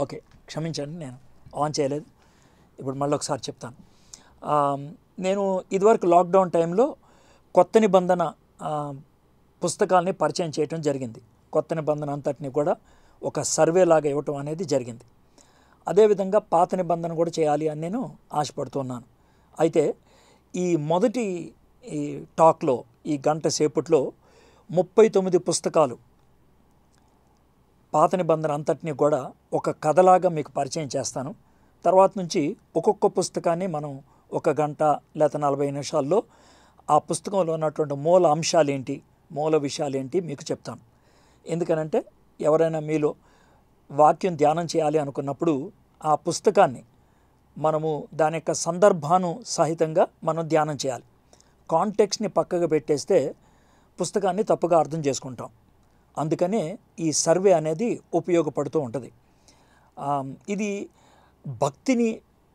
okay క్షమించండి నేను on చేయలేదు ఇప్పుడు మళ్ళీ ఒకసారి చెప్తాను నేను ఇదివరకు లాక్డౌన్ టైంలో కొత్త నిబంధన పుస్తకాలని పరిచయం చేయటం జరిగింది కొత్త నిబంధన అంతటిని కూడా ఒక సర్వే లాగా ఇవ్వటం అనేది జరిగింది అదేవిధంగా పాత నిబంధన కూడా చేయాలి అని నేను ఆశపడుతున్నాను అయితే ఈ మొదటి ఈ టాక్లో ఈ గంట సేపట్లో ముప్పై తొమ్మిది పుస్తకాలు పాత నిబంధన అంతటినీ కూడా ఒక కథలాగా మీకు పరిచయం చేస్తాను తర్వాత నుంచి ఒక్కొక్క పుస్తకాన్ని మనం ఒక గంట లేక నలభై నిమిషాల్లో ఆ పుస్తకంలో ఉన్నటువంటి మూల అంశాలేంటి మూల విషయాలు ఏంటి మీకు చెప్తాను ఎందుకనంటే ఎవరైనా మీలో వాక్యం ధ్యానం చేయాలి అనుకున్నప్పుడు ఆ పుస్తకాన్ని మనము దాని యొక్క సందర్భాను సహితంగా మనం ధ్యానం చేయాలి కాంటెక్స్ని పక్కగా పెట్టేస్తే పుస్తకాన్ని తప్పుగా అర్థం చేసుకుంటాం అందుకనే ఈ సర్వే అనేది ఉపయోగపడుతూ ఉంటుంది ఇది భక్తిని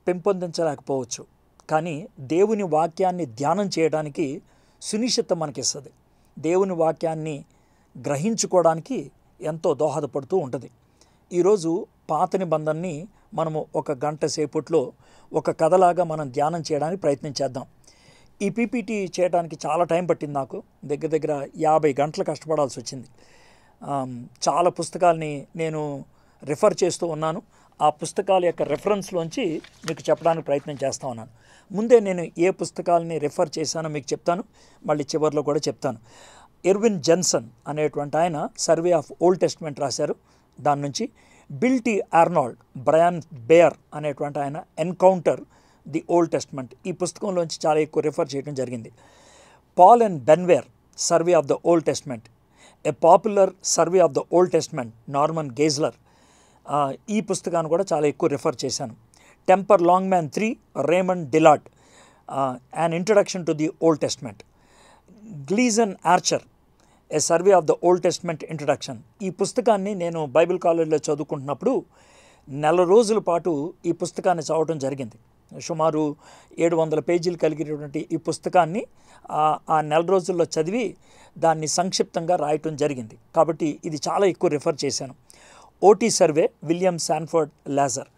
పెంపొందించలేకపోవచ్చు కానీ దేవుని వాక్యాన్ని ధ్యానం చేయడానికి మనకి మనకిస్తుంది దేవుని వాక్యాన్ని గ్రహించుకోవడానికి ఎంతో దోహదపడుతూ ఉంటుంది ఈరోజు పాత నిబంధనని మనము ఒక గంట సేపట్లో ఒక కథలాగా మనం ధ్యానం చేయడానికి ప్రయత్నం చేద్దాం ఈ పీపీటీ చేయడానికి చాలా టైం పట్టింది నాకు దగ్గర దగ్గర యాభై గంటలు కష్టపడాల్సి వచ్చింది చాలా పుస్తకాలని నేను రిఫర్ చేస్తూ ఉన్నాను ఆ పుస్తకాల యొక్క రెఫరెన్స్లోంచి మీకు చెప్పడానికి ప్రయత్నం చేస్తూ ఉన్నాను ముందే నేను ఏ పుస్తకాలని రిఫర్ చేశానో మీకు చెప్తాను మళ్ళీ చివరిలో కూడా చెప్తాను ఎర్విన్ జన్సన్ అనేటువంటి ఆయన సర్వే ఆఫ్ ఓల్డ్ టెస్ట్మెంట్ రాశారు దాని నుంచి బిల్టీ ఆర్నాల్డ్ బ్రయాన్ బేయర్ అనేటువంటి ఆయన ఎన్కౌంటర్ ది ఓల్డ్ టెస్ట్మెంట్ ఈ పుస్తకంలోంచి చాలా ఎక్కువ రిఫర్ చేయడం జరిగింది Paul and బెన్వేర్ survey of the old testament a popular survey of the old testament Norman గేజ్లర్ ఈ పుస్తకాన్ని కూడా చాలా ఎక్కువ రిఫర్ చేశాను temper long man three Raymond డిలాట్ an introduction to the old testament గ్లీజన్ Archer A survey of the old testament introduction ఈ పుస్తకాన్ని నేను Bible కాలేజీలో చదువుకుంటున్నప్పుడు నెల రోజుల పాటు ఈ పుస్తకాన్ని చదవటం జరిగింది సుమారు ఏడు వందల పేజీలు కలిగినటువంటి ఈ పుస్తకాన్ని ఆ నెల రోజుల్లో చదివి దాన్ని సంక్షిప్తంగా రాయటం జరిగింది కాబట్టి ఇది చాలా ఎక్కువ రిఫర్ చేశాను OT survey William Sanford LaSor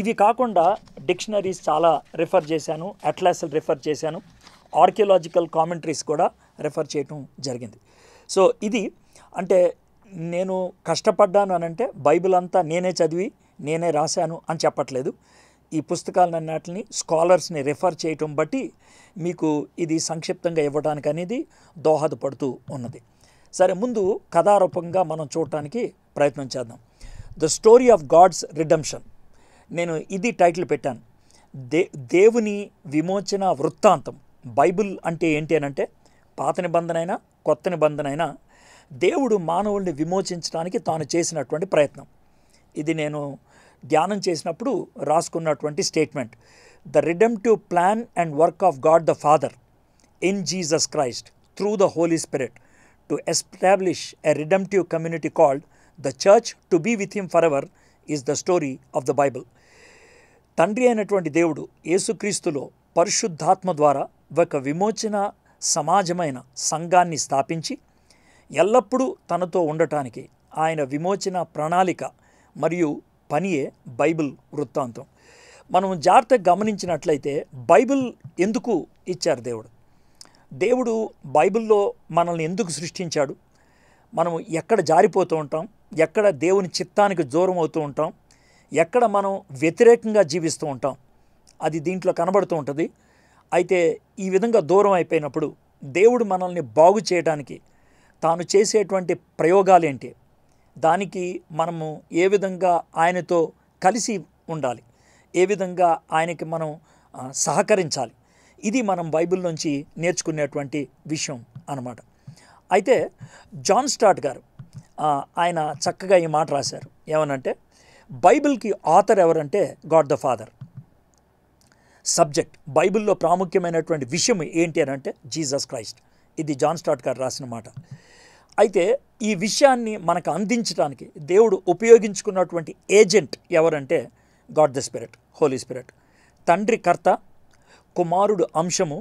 ఇవి కాకుండా డిక్షనరీస్ చాలా రిఫర్ చేశాను అట్లాసల్ రిఫర్ చేశాను ఆర్కియలాజికల్ కామెంటరీస్ కూడా రిఫర్ చేయటం జరిగింది సో ఇది అంటే నేను కష్టపడ్డాను అనంటే బైబిల్ అంతా నేనే చదివి నేనే రాశాను అని చెప్పట్లేదు ఈ పుస్తకాలన్నిటిని స్కాలర్స్ని రెఫర్ చేయటం బట్టి మీకు ఇది సంక్షిప్తంగా ఇవ్వడానికి అనేది దోహదపడుతూ ఉన్నది సరే ముందు కథారూపంగా మనం చూడటానికి ప్రయత్నం చేద్దాం the story of God's redemption నేను ఇది టైటిల్ పెట్టాను దే దేవుని విమోచన వృత్తాంతం బైబిల్ అంటే ఏంటి అని అంటే పాత నిబంధనైనా కొత్త నిబంధనైనా దేవుడు మానవుల్ని విమోచించడానికి తాను చేసినటువంటి ప్రయత్నం ఇది నేను ధ్యానం చేసినప్పుడు రాసుకున్నటువంటి statement the redemptive plan and work of God the Father in Jesus Christ through the Holy Spirit to establish a redemptive community called the church to be with him for ever is the story of the Bible తండ్రి అయినటువంటి దేవుడు యేసుక్రీస్తులో పరిశుద్ధాత్మ ద్వారా ఒక విమోచన సమాజమైన సంఘాన్ని స్థాపించి ఎల్లప్పుడూ తనతో ఉండటానికి ఆయన విమోచన ప్రణాళిక మరియు పనియే బైబిల్ వృత్తాంతం మనం జాగ్రత్తగా గమనించినట్లయితే బైబిల్ ఎందుకు ఇచ్చారు దేవుడు దేవుడు బైబిల్లో మనల్ని ఎందుకు సృష్టించాడు మనం ఎక్కడ జారిపోతూ ఉంటాం ఎక్కడ దేవుని చిత్తానికి దూరం అవుతూ ఉంటాం ఎక్కడ మనం వ్యతిరేకంగా జీవిస్తూ ఉంటాం అది దీంట్లో కనబడుతూ ఉంటుంది అయితే ఈ విధంగా దూరం అయిపోయినప్పుడు దేవుడు మనల్ని బాగు చేయడానికి తాను చేసేటువంటి ప్రయోగాలేంటి దానికి మనము ఏ విధంగా ఆయనతో కలిసి ఉండాలి ఏ విధంగా ఆయనకి మనం సహకరించాలి ఇది మనం బైబిల్ నుంచి నేర్చుకునేటువంటి విషయం అనమాట అయితే జాన్ స్టార్ట్ గారు ఆయన చక్కగా ఈ మాట రాశారు ఏమనంటే బైబిల్కి ఆథర్ ఎవరంటే గాడ్ ద ఫాదర్ సబ్జెక్ట్ బైబిల్లో ప్రాముఖ్యమైనటువంటి విషయం ఏంటి అని అంటే జీసస్ క్రైస్ట్ ఇది జాన్ స్టార్ట్ గారు రాసిన మాట అయితే ఈ విషయాన్ని మనకు అందించడానికి దేవుడు ఉపయోగించుకున్నటువంటి ఏజెంట్ ఎవరంటే God the Spirit Holy Spirit తండ్రి కర్త కుమారుడు అంశము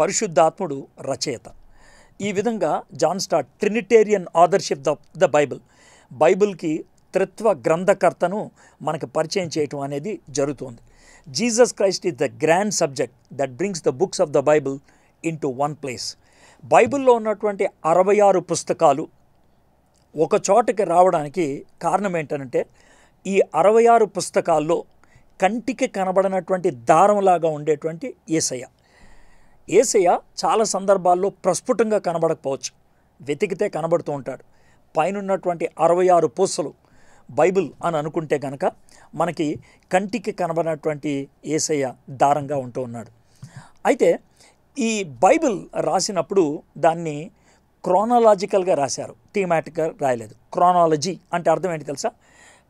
పరిశుద్ధాత్ముడు రచయిత ఈ విధంగా Stott trinitarian authorship the the Bible బైబిల్కి త్రిత్వ గ్రంథకర్తను మనకు పరిచయం చేయటం అనేది జరుగుతుంది Jesus Christ is the grand subject that brings the books of the Bible into one place బైబిల్లో ఉన్నటువంటి అరవై ఆరు పుస్తకాలు ఒక చోటకి రావడానికి కారణం ఏంటంటే ఈ అరవై ఆరు పుస్తకాల్లో కంటికి కనబడినటువంటి దారంలాగా ఉండేటువంటి ఏసయ్య ఏసయ్య చాలా సందర్భాల్లో ప్రస్ఫుటంగా కనబడకపోవచ్చు వెతికితే కనబడుతూ ఉంటాడు పైనున్నటువంటి అరవై ఆరు పూసలు బైబిల్ అని అనుకుంటే కనుక మనకి కంటికి కనబడినటువంటి ఏసయ్య దారంగా ఉంటూ ఉన్నాడు అయితే ఈ బైబిల్ రాసినప్పుడు దాన్ని క్రోనాలాజికల్గా రాశారు థీమాటిక్గా రాయలేదు క్రోనాలజీ అంటే అర్థం ఏంటి తెలుసా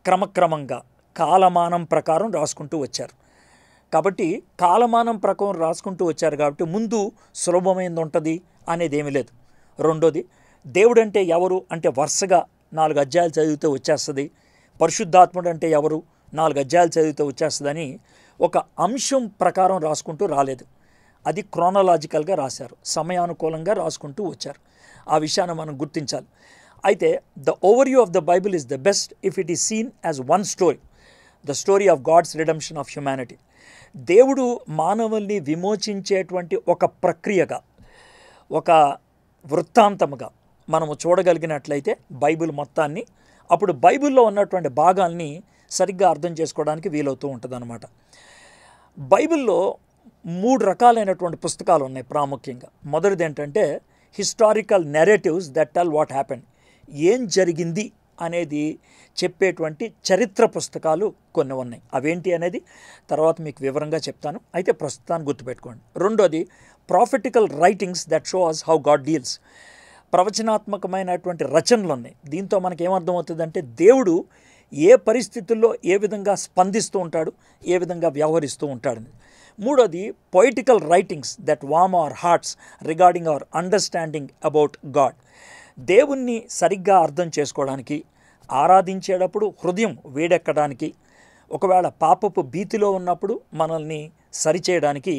క్రమక్రమంగా కాలమానం ప్రకారం రాసుకుంటూ వచ్చారు కాబట్టి కాలమానం ప్రకారం రాసుకుంటూ వచ్చారు కాబట్టి ముందు సులభమైంది ఉంటుంది అనేది ఏమీ లేదు రెండోది దేవుడు అంటే ఎవరు అంటే వరుసగా నాలుగు అధ్యాయాలు చదివితే వచ్చేస్తుంది పరిశుద్ధాత్ముడు అంటే ఎవరు నాలుగు అధ్యాయాలు చదివితే వచ్చేస్తుందని ఒక అంశం ప్రకారం రాసుకుంటూ రాలేదు అది క్రోనలాజికల్గా రాశారు సమయానుకూలంగా రాసుకుంటూ వచ్చారు ఆ విషయాన్ని మనం గుర్తించాలి అయితే the you of the Bible is the best if it is seen as one story the story of God's redemption of humanity దేవుడు మానవుల్ని విమోచించేటువంటి ఒక ప్రక్రియగా ఒక వృత్తాంతముగా మనము చూడగలిగినట్లయితే బైబిల్ మొత్తాన్ని అప్పుడు బైబిల్లో ఉన్నటువంటి భాగాల్ని సరిగ్గా అర్థం చేసుకోవడానికి వీలవుతూ ఉంటుందన్నమాట బైబిల్లో మూడు రకాలైనటువంటి పుస్తకాలు ఉన్నాయి ప్రాముఖ్యంగా మొదటిది ఏంటంటే historical narratives that tell what happen ఏం జరిగింది అనేది చెప్పేటువంటి చరిత్ర పుస్తకాలు కొన్ని ఉన్నాయి అవేంటి అనేది తర్వాత మీకు వివరంగా చెప్తాను అయితే ప్రస్తుతాన్ని గుర్తుపెట్టుకోండి రెండోది prophetical writings that show us how God deals ప్రవచనాత్మకమైనటువంటి రచనలు ఉన్నాయి దీంతో మనకి ఏమర్థమవుతుందంటే దేవుడు ఏ పరిస్థితుల్లో ఏ విధంగా స్పందిస్తూ ఉంటాడు ఏ విధంగా వ్యవహరిస్తూ ఉంటాడని మూడోది poetical writings that warm our hearts regarding our understanding about God దేవుణ్ణి సరిగ్గా అర్థం చేసుకోవడానికి ఆరాధించేటప్పుడు హృదయం వేడెక్కడానికి ఒకవేళ పాపపు భీతిలో ఉన్నప్పుడు మనల్ని సరిచేయడానికి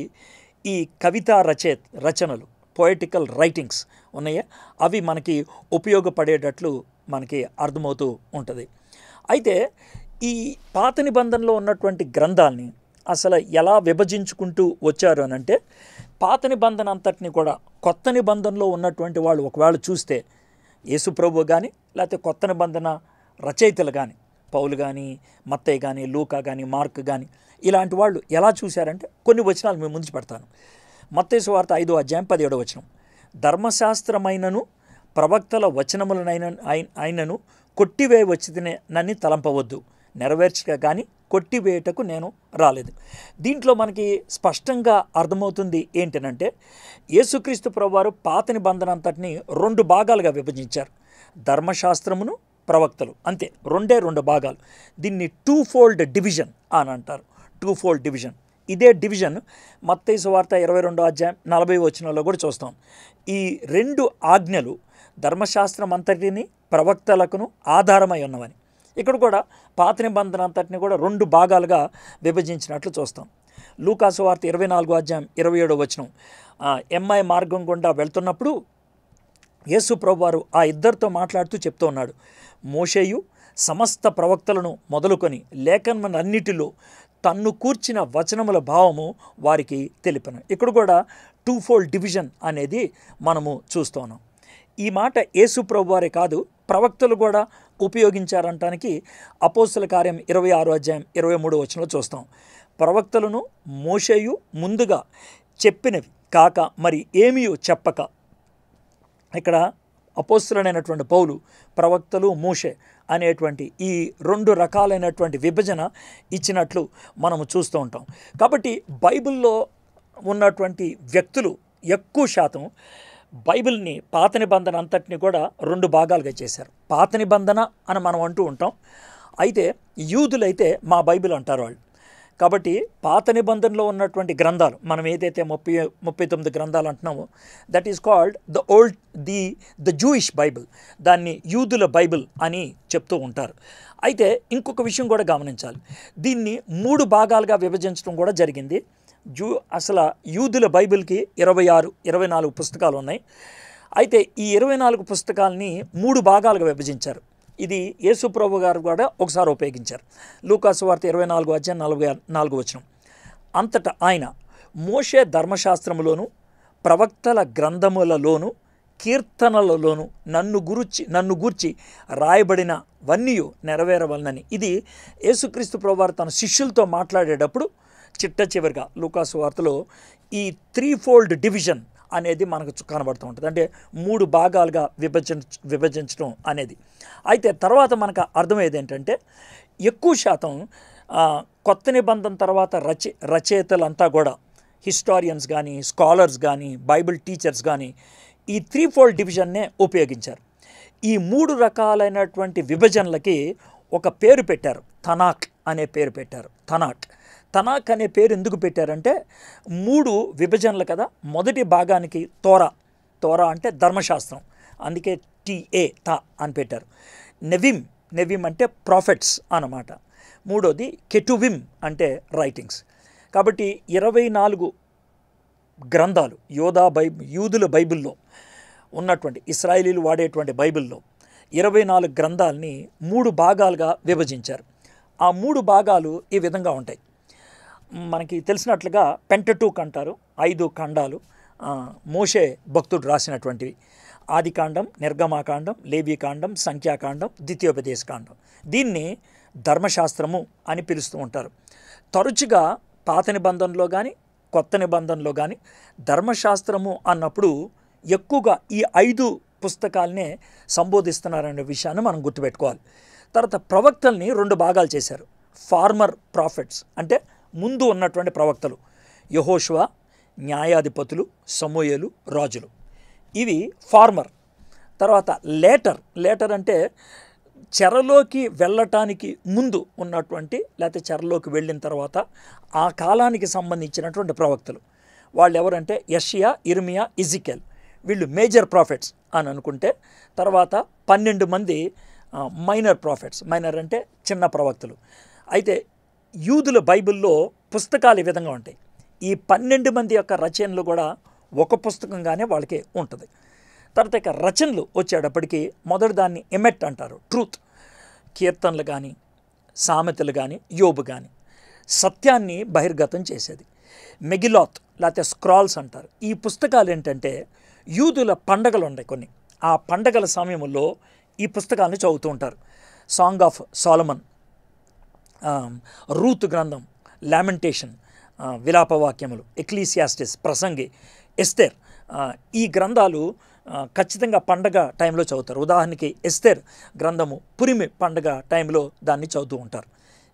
ఈ కవితా రచే రచనలు పొయిటికల్ రైటింగ్స్ ఉన్నాయా అవి మనకి ఉపయోగపడేటట్లు మనకి అర్థమవుతూ ఉంటుంది అయితే ఈ పాత నిబంధనలో ఉన్నటువంటి గ్రంథాల్ని అసలు ఎలా విభజించుకుంటూ వచ్చారు అని అంటే పాత నిబంధన అంతటిని కూడా కొత్త నిబంధనలో ఉన్నటువంటి వాళ్ళు ఒకవేళ చూస్తే యేసుప్రభు కానీ లేకపోతే కొత్త నిబంధన రచయితలు కానీ పౌలు కానీ మత్తయ్య కానీ లూకా కానీ మార్క్ కానీ ఇలాంటి వాళ్ళు ఎలా చూశారంటే కొన్ని వచనాలు మేము ముందు పెడతాను మత్తయ్య సువార్త ఐదో అధ్యాయం పదిహేడో వచనం ధర్మశాస్త్రమైనను ప్రవక్తల వచనములనైన అయినను కొట్టివే వచ్చితేనే నన్ను తలంపవద్దు నెరవేర్చక కానీ కొట్టివేయటకు నేను రాలేదు దీంట్లో మనకి స్పష్టంగా అర్థమవుతుంది ఏంటనంటే యేసుక్రీస్తు ప్రభువారు పాత నిబంధన అంతటిని రెండు భాగాలుగా విభజించారు ధర్మశాస్త్రమును ప్రవక్తలు అంతే రెండే రెండు భాగాలు దీన్ని టూ ఫోల్డ్ డివిజన్ అని అంటారు టూ ఫోల్డ్ డివిజన్ ఇదే డివిజన్ మత్తైసు వార్త ఇరవై రెండో అధ్యాయం నలభై వచనంలో కూడా చూస్తాం ఈ రెండు ఆజ్ఞలు ధర్మశాస్త్రం అంతటిని ప్రవక్తలకును ఆధారమై ఉన్నవని ఇక్కడ కూడా పాత నిబంధన అంతటిని కూడా రెండు భాగాలుగా విభజించినట్లు చూస్తాం లూకాసు వార్త ఇరవై నాలుగు అధ్యాయం ఇరవై ఏడో వచనం ఎంఐ మార్గం గుండా వెళ్తున్నప్పుడు యేసు ప్రభువారు ఆ ఇద్దరితో మాట్లాడుతూ చెప్తూ ఉన్నాడు మోషేయు సమస్త ప్రవక్తలను మొదలుకొని లేఖనములన్నిటిలో తన్ను కూర్చిన వచనముల భావము వారికి తెలిపిన ఇక్కడ కూడా టూ ఫోల్డ్ డివిజన్ అనేది మనము చూస్తున్నాం ఈ మాట యేసు ప్రభువారే కాదు ప్రవక్తలు కూడా ఉపయోగించారంటానికి అపోస్తుల కార్యం ఇరవై ఆరో అధ్యాయం ఇరవై మూడో వచనంలో చూస్తాం ప్రవక్తలను మోషేయు ముందుగా చెప్పినవి కాక మరి ఏమియో చెప్పక ఇక్కడ అపోస్తులనైనటువంటి పౌలు ప్రవక్తలు మూషే అనేటువంటి ఈ రెండు రకాలైనటువంటి విభజన ఇచ్చినట్లు మనము చూస్తూ ఉంటాం కాబట్టి బైబిల్లో ఉన్నటువంటి వ్యక్తులు ఎక్కువ శాతం బైబిల్ని పాత నిబంధన అంతటిని కూడా రెండు భాగాలుగా చేశారు పాత నిబంధన అని మనం అంటూ ఉంటాం అయితే యూదులైతే మా బైబిల్ అంటారు వాళ్ళు కాబట్టి పాత నిబంధనలో ఉన్నటువంటి గ్రంథాలు మనం ఏదైతే ముప్పై ముప్పై తొమ్మిది గ్రంథాలు అంటున్నామో that is called the old the the Jewish Bible దాన్ని యూదుల బైబిల్ అని చెప్తూ ఉంటారు అయితే ఇంకొక విషయం కూడా గమనించాలి దీన్ని మూడు భాగాలుగా విభజించడం కూడా జరిగింది జూ అసలు యూదుల బైబిల్కి ఇరవై ఆరు ఇరవై నాలుగు పుస్తకాలు ఉన్నాయి అయితే ఈ ఇరవై నాలుగు పుస్తకాలని మూడు భాగాలుగా విభజించారు ఇది యేసుప్రభు గారు కూడా ఒకసారి ఉపయోగించారు లూకాసు వార్త ఇరవై నాలుగు అధ్యాయం నలభై నాలుగు వచనం అంతటా ఆయన మోషే ధర్మశాస్త్రములోను ప్రవక్తల గ్రంథములలోను కీర్తనలలోను నన్ను గురించి నన్ను గూర్చి రాయబడిన వన్యు నెరవేరవలనని ఇది యేసుక్రీస్తు ప్రభువారు తన శిష్యులతో మాట్లాడేటప్పుడు చిట్ట చివరిగా లూకాసు వార్తలో ఈ త్రీ ఫోల్డ్ డివిజన్ అనేది మనకు కనబడుతూ ఉంటుంది అంటే మూడు భాగాలుగా విభజన విభజించడం అనేది అయితే తర్వాత మనకు అర్థమయ్యేది ఏంటంటే ఎక్కువ శాతం కొత్త నిబంధన తర్వాత రచ రచయితలంతా కూడా హిస్టారియన్స్ కానీ స్కాలర్స్ కానీ బైబిల్ టీచర్స్ కానీ ఈ త్రీ ఫోల్డ్ డివిజన్నే ఉపయోగించారు ఈ మూడు రకాలైనటువంటి విభజనలకి ఒక పేరు పెట్టారు తనాక్ అనే పేరు పెట్టారు తనాక్ తనాక్ అనే పేరు ఎందుకు పెట్టారంటే మూడు విభజనలు కదా మొదటి భాగానికి తోరా తోరా అంటే ధర్మశాస్త్రం అందుకే టిఏ త అని పెట్టారు నెవిమ్ నెవిమ్ అంటే ప్రాఫిట్స్ అన్నమాట మూడోది కెటువిమ్ అంటే రైటింగ్స్ కాబట్టి ఇరవై నాలుగు గ్రంథాలు యోధా బై యూదుల బైబిల్లో ఉన్నటువంటి ఇస్రాయిలీలు వాడేటువంటి బైబిల్లో ఇరవై నాలుగు గ్రంథాలని మూడు భాగాలుగా విభజించారు ఆ మూడు భాగాలు ఈ విధంగా ఉంటాయి మనకి తెలిసినట్లుగా పెంటటూక్ అంటారు ఐదు ఖండాలు మోషే భక్తుడు రాసినటువంటివి ఆదికాండం నిర్గమాకాండం లేవీకాండం సంఖ్యాకాండం ద్వితీయోపదేశకాండం కాండం దీన్ని ధర్మశాస్త్రము అని పిలుస్తూ ఉంటారు తరచుగా పాత నిబంధనలో కానీ కొత్త నిబంధనలో కానీ ధర్మశాస్త్రము అన్నప్పుడు ఎక్కువగా ఈ ఐదు పుస్తకాలనే సంబోధిస్తున్నారనే విషయాన్ని మనం గుర్తుపెట్టుకోవాలి తర్వాత ప్రవక్తల్ని రెండు భాగాలు చేశారు ఫార్మర్ ప్రాఫిట్స్ అంటే ముందు ఉన్నటువంటి ప్రవక్తలు యహోశ్వ న్యాయాధిపతులు సమూయలు రాజులు ఇవి ఫార్మర్ తర్వాత లేటర్ లేటర్ అంటే చెరలోకి వెళ్ళటానికి ముందు ఉన్నటువంటి లేకపోతే చెరలోకి వెళ్ళిన తర్వాత ఆ కాలానికి సంబంధించినటువంటి ప్రవక్తలు వాళ్ళు ఎవరంటే యషియా ఇర్మియా ఇజికెల్ వీళ్ళు మేజర్ ప్రాఫిట్స్ అని అనుకుంటే తర్వాత పన్నెండు మంది మైనర్ ప్రాఫిట్స్ మైనర్ అంటే చిన్న ప్రవక్తలు అయితే యూదుల బైబిల్లో పుస్తకాలు ఈ విధంగా ఉంటాయి ఈ పన్నెండు మంది యొక్క రచనలు కూడా ఒక పుస్తకంగానే వాళ్ళకి ఉంటుంది తర్వాత ఇక రచనలు వచ్చేటప్పటికి మొదటి దాన్ని ఎమెట్ అంటారు ట్రూత్ కీర్తనలు కానీ సామెతలు కానీ యోబు కానీ సత్యాన్ని బహిర్గతం చేసేది మెగిలాత్ లేకపోతే స్క్రాల్స్ అంటారు ఈ పుస్తకాలు ఏంటంటే యూదుల పండగలు ఉన్నాయి కొన్ని ఆ పండగల సమయంలో ఈ పుస్తకాలను చదువుతూ ఉంటారు సాంగ్ ఆఫ్ సాలమన్ రూత్ గ్రంథం లామెంటేషన్ విలాపవాక్యములు ఎక్లీసియాస్టిస్ ప్రసంగి ఎస్తేర్ ఈ గ్రంథాలు ఖచ్చితంగా పండగ టైంలో చదువుతారు ఉదాహరణకి ఎస్తేర్ గ్రంథము పురిమి పండగ టైంలో దాన్ని చదువుతూ ఉంటారు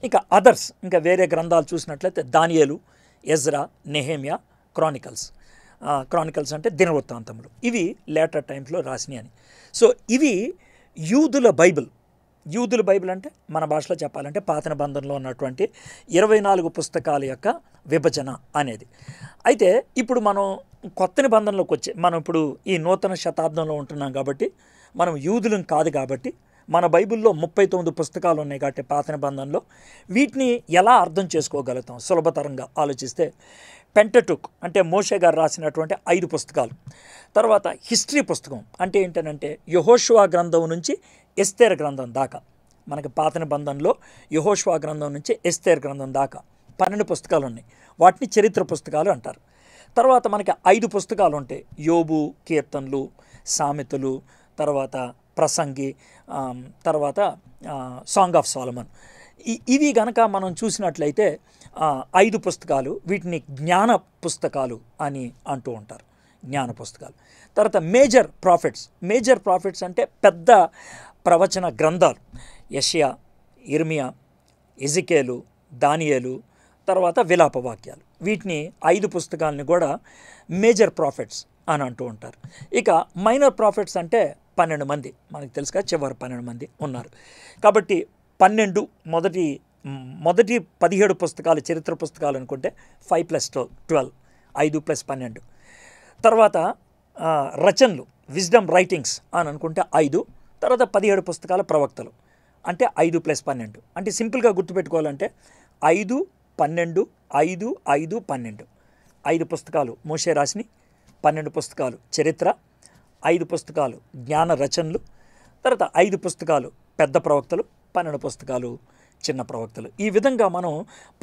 ఇంకా అదర్స్ ఇంకా వేరే గ్రంథాలు చూసినట్లయితే దానియలు ఎజ్రా నెహేమియా క్రానికల్స్ క్రానికల్స్ అంటే దినవృత్తాంతములు ఇవి లేటర్ టైంలో రాసినాయి అని సో ఇవి యూదుల బైబిల్ యూదుల బైబిల్ అంటే మన భాషలో చెప్పాలంటే పాత బంధంలో ఉన్నటువంటి ఇరవై నాలుగు పుస్తకాల యొక్క విభజన అనేది అయితే ఇప్పుడు మనం కొత్త నిబంధనలోకి వచ్చే మనం ఇప్పుడు ఈ నూతన శతాబ్దంలో ఉంటున్నాం కాబట్టి మనం యూదులం కాదు కాబట్టి మన బైబిల్లో ముప్పై తొమ్మిది పుస్తకాలు ఉన్నాయి కాబట్టి పాత నిబంధనలో వీటిని ఎలా అర్థం చేసుకోగలుగుతాం సులభతరంగా ఆలోచిస్తే పెంటటుక్ అంటే మోషే గారు రాసినటువంటి ఐదు పుస్తకాలు తర్వాత హిస్టరీ పుస్తకం అంటే ఏంటనంటే యహోషువా గ్రంథం నుంచి ఎస్తేర్ గ్రంథం దాకా మనకి పాత నిబంధంలో యహోష్వా గ్రంథం నుంచి ఎస్తేర్ గ్రంథం దాకా పన్నెండు పుస్తకాలు ఉన్నాయి వాటిని చరిత్ర పుస్తకాలు అంటారు తర్వాత మనకి ఐదు పుస్తకాలు ఉంటాయి యోబు కీర్తనలు సామెతలు తర్వాత ప్రసంగి తర్వాత సాంగ్ ఆఫ్ సాలమన్ ఇవి గనక మనం చూసినట్లయితే ఐదు పుస్తకాలు వీటిని జ్ఞాన పుస్తకాలు అని అంటూ ఉంటారు జ్ఞాన పుస్తకాలు తర్వాత మేజర్ ప్రాఫిట్స్ మేజర్ ప్రాఫిట్స్ అంటే పెద్ద ప్రవచన గ్రంథాలు యషియా ఇర్మియా ఇజికేలు దానియేలు తర్వాత విలాప వాక్యాలు వీటిని ఐదు పుస్తకాలని కూడా మేజర్ ప్రాఫిట్స్ అని అంటూ ఉంటారు ఇక మైనర్ ప్రాఫిట్స్ అంటే పన్నెండు మంది మనకు తెలుసు కదా చివరి పన్నెండు మంది ఉన్నారు కాబట్టి పన్నెండు మొదటి మొదటి పదిహేడు పుస్తకాలు చరిత్ర పుస్తకాలు అనుకుంటే ఫైవ్ ప్లస్ ట్వెల్వ్ ట్వెల్వ్ ఐదు ప్లస్ పన్నెండు తర్వాత రచనలు విజ్డమ్ రైటింగ్స్ అని అనుకుంటే ఐదు తర్వాత పదిహేడు పుస్తకాల ప్రవక్తలు అంటే ఐదు ప్లస్ పన్నెండు అంటే సింపుల్గా గుర్తుపెట్టుకోవాలంటే ఐదు పన్నెండు ఐదు ఐదు పన్నెండు ఐదు పుస్తకాలు మోషే రాసిని పన్నెండు పుస్తకాలు చరిత్ర ఐదు పుస్తకాలు జ్ఞాన రచనలు తర్వాత ఐదు పుస్తకాలు పెద్ద ప్రవక్తలు పన్నెండు పుస్తకాలు చిన్న ప్రవక్తలు ఈ విధంగా మనం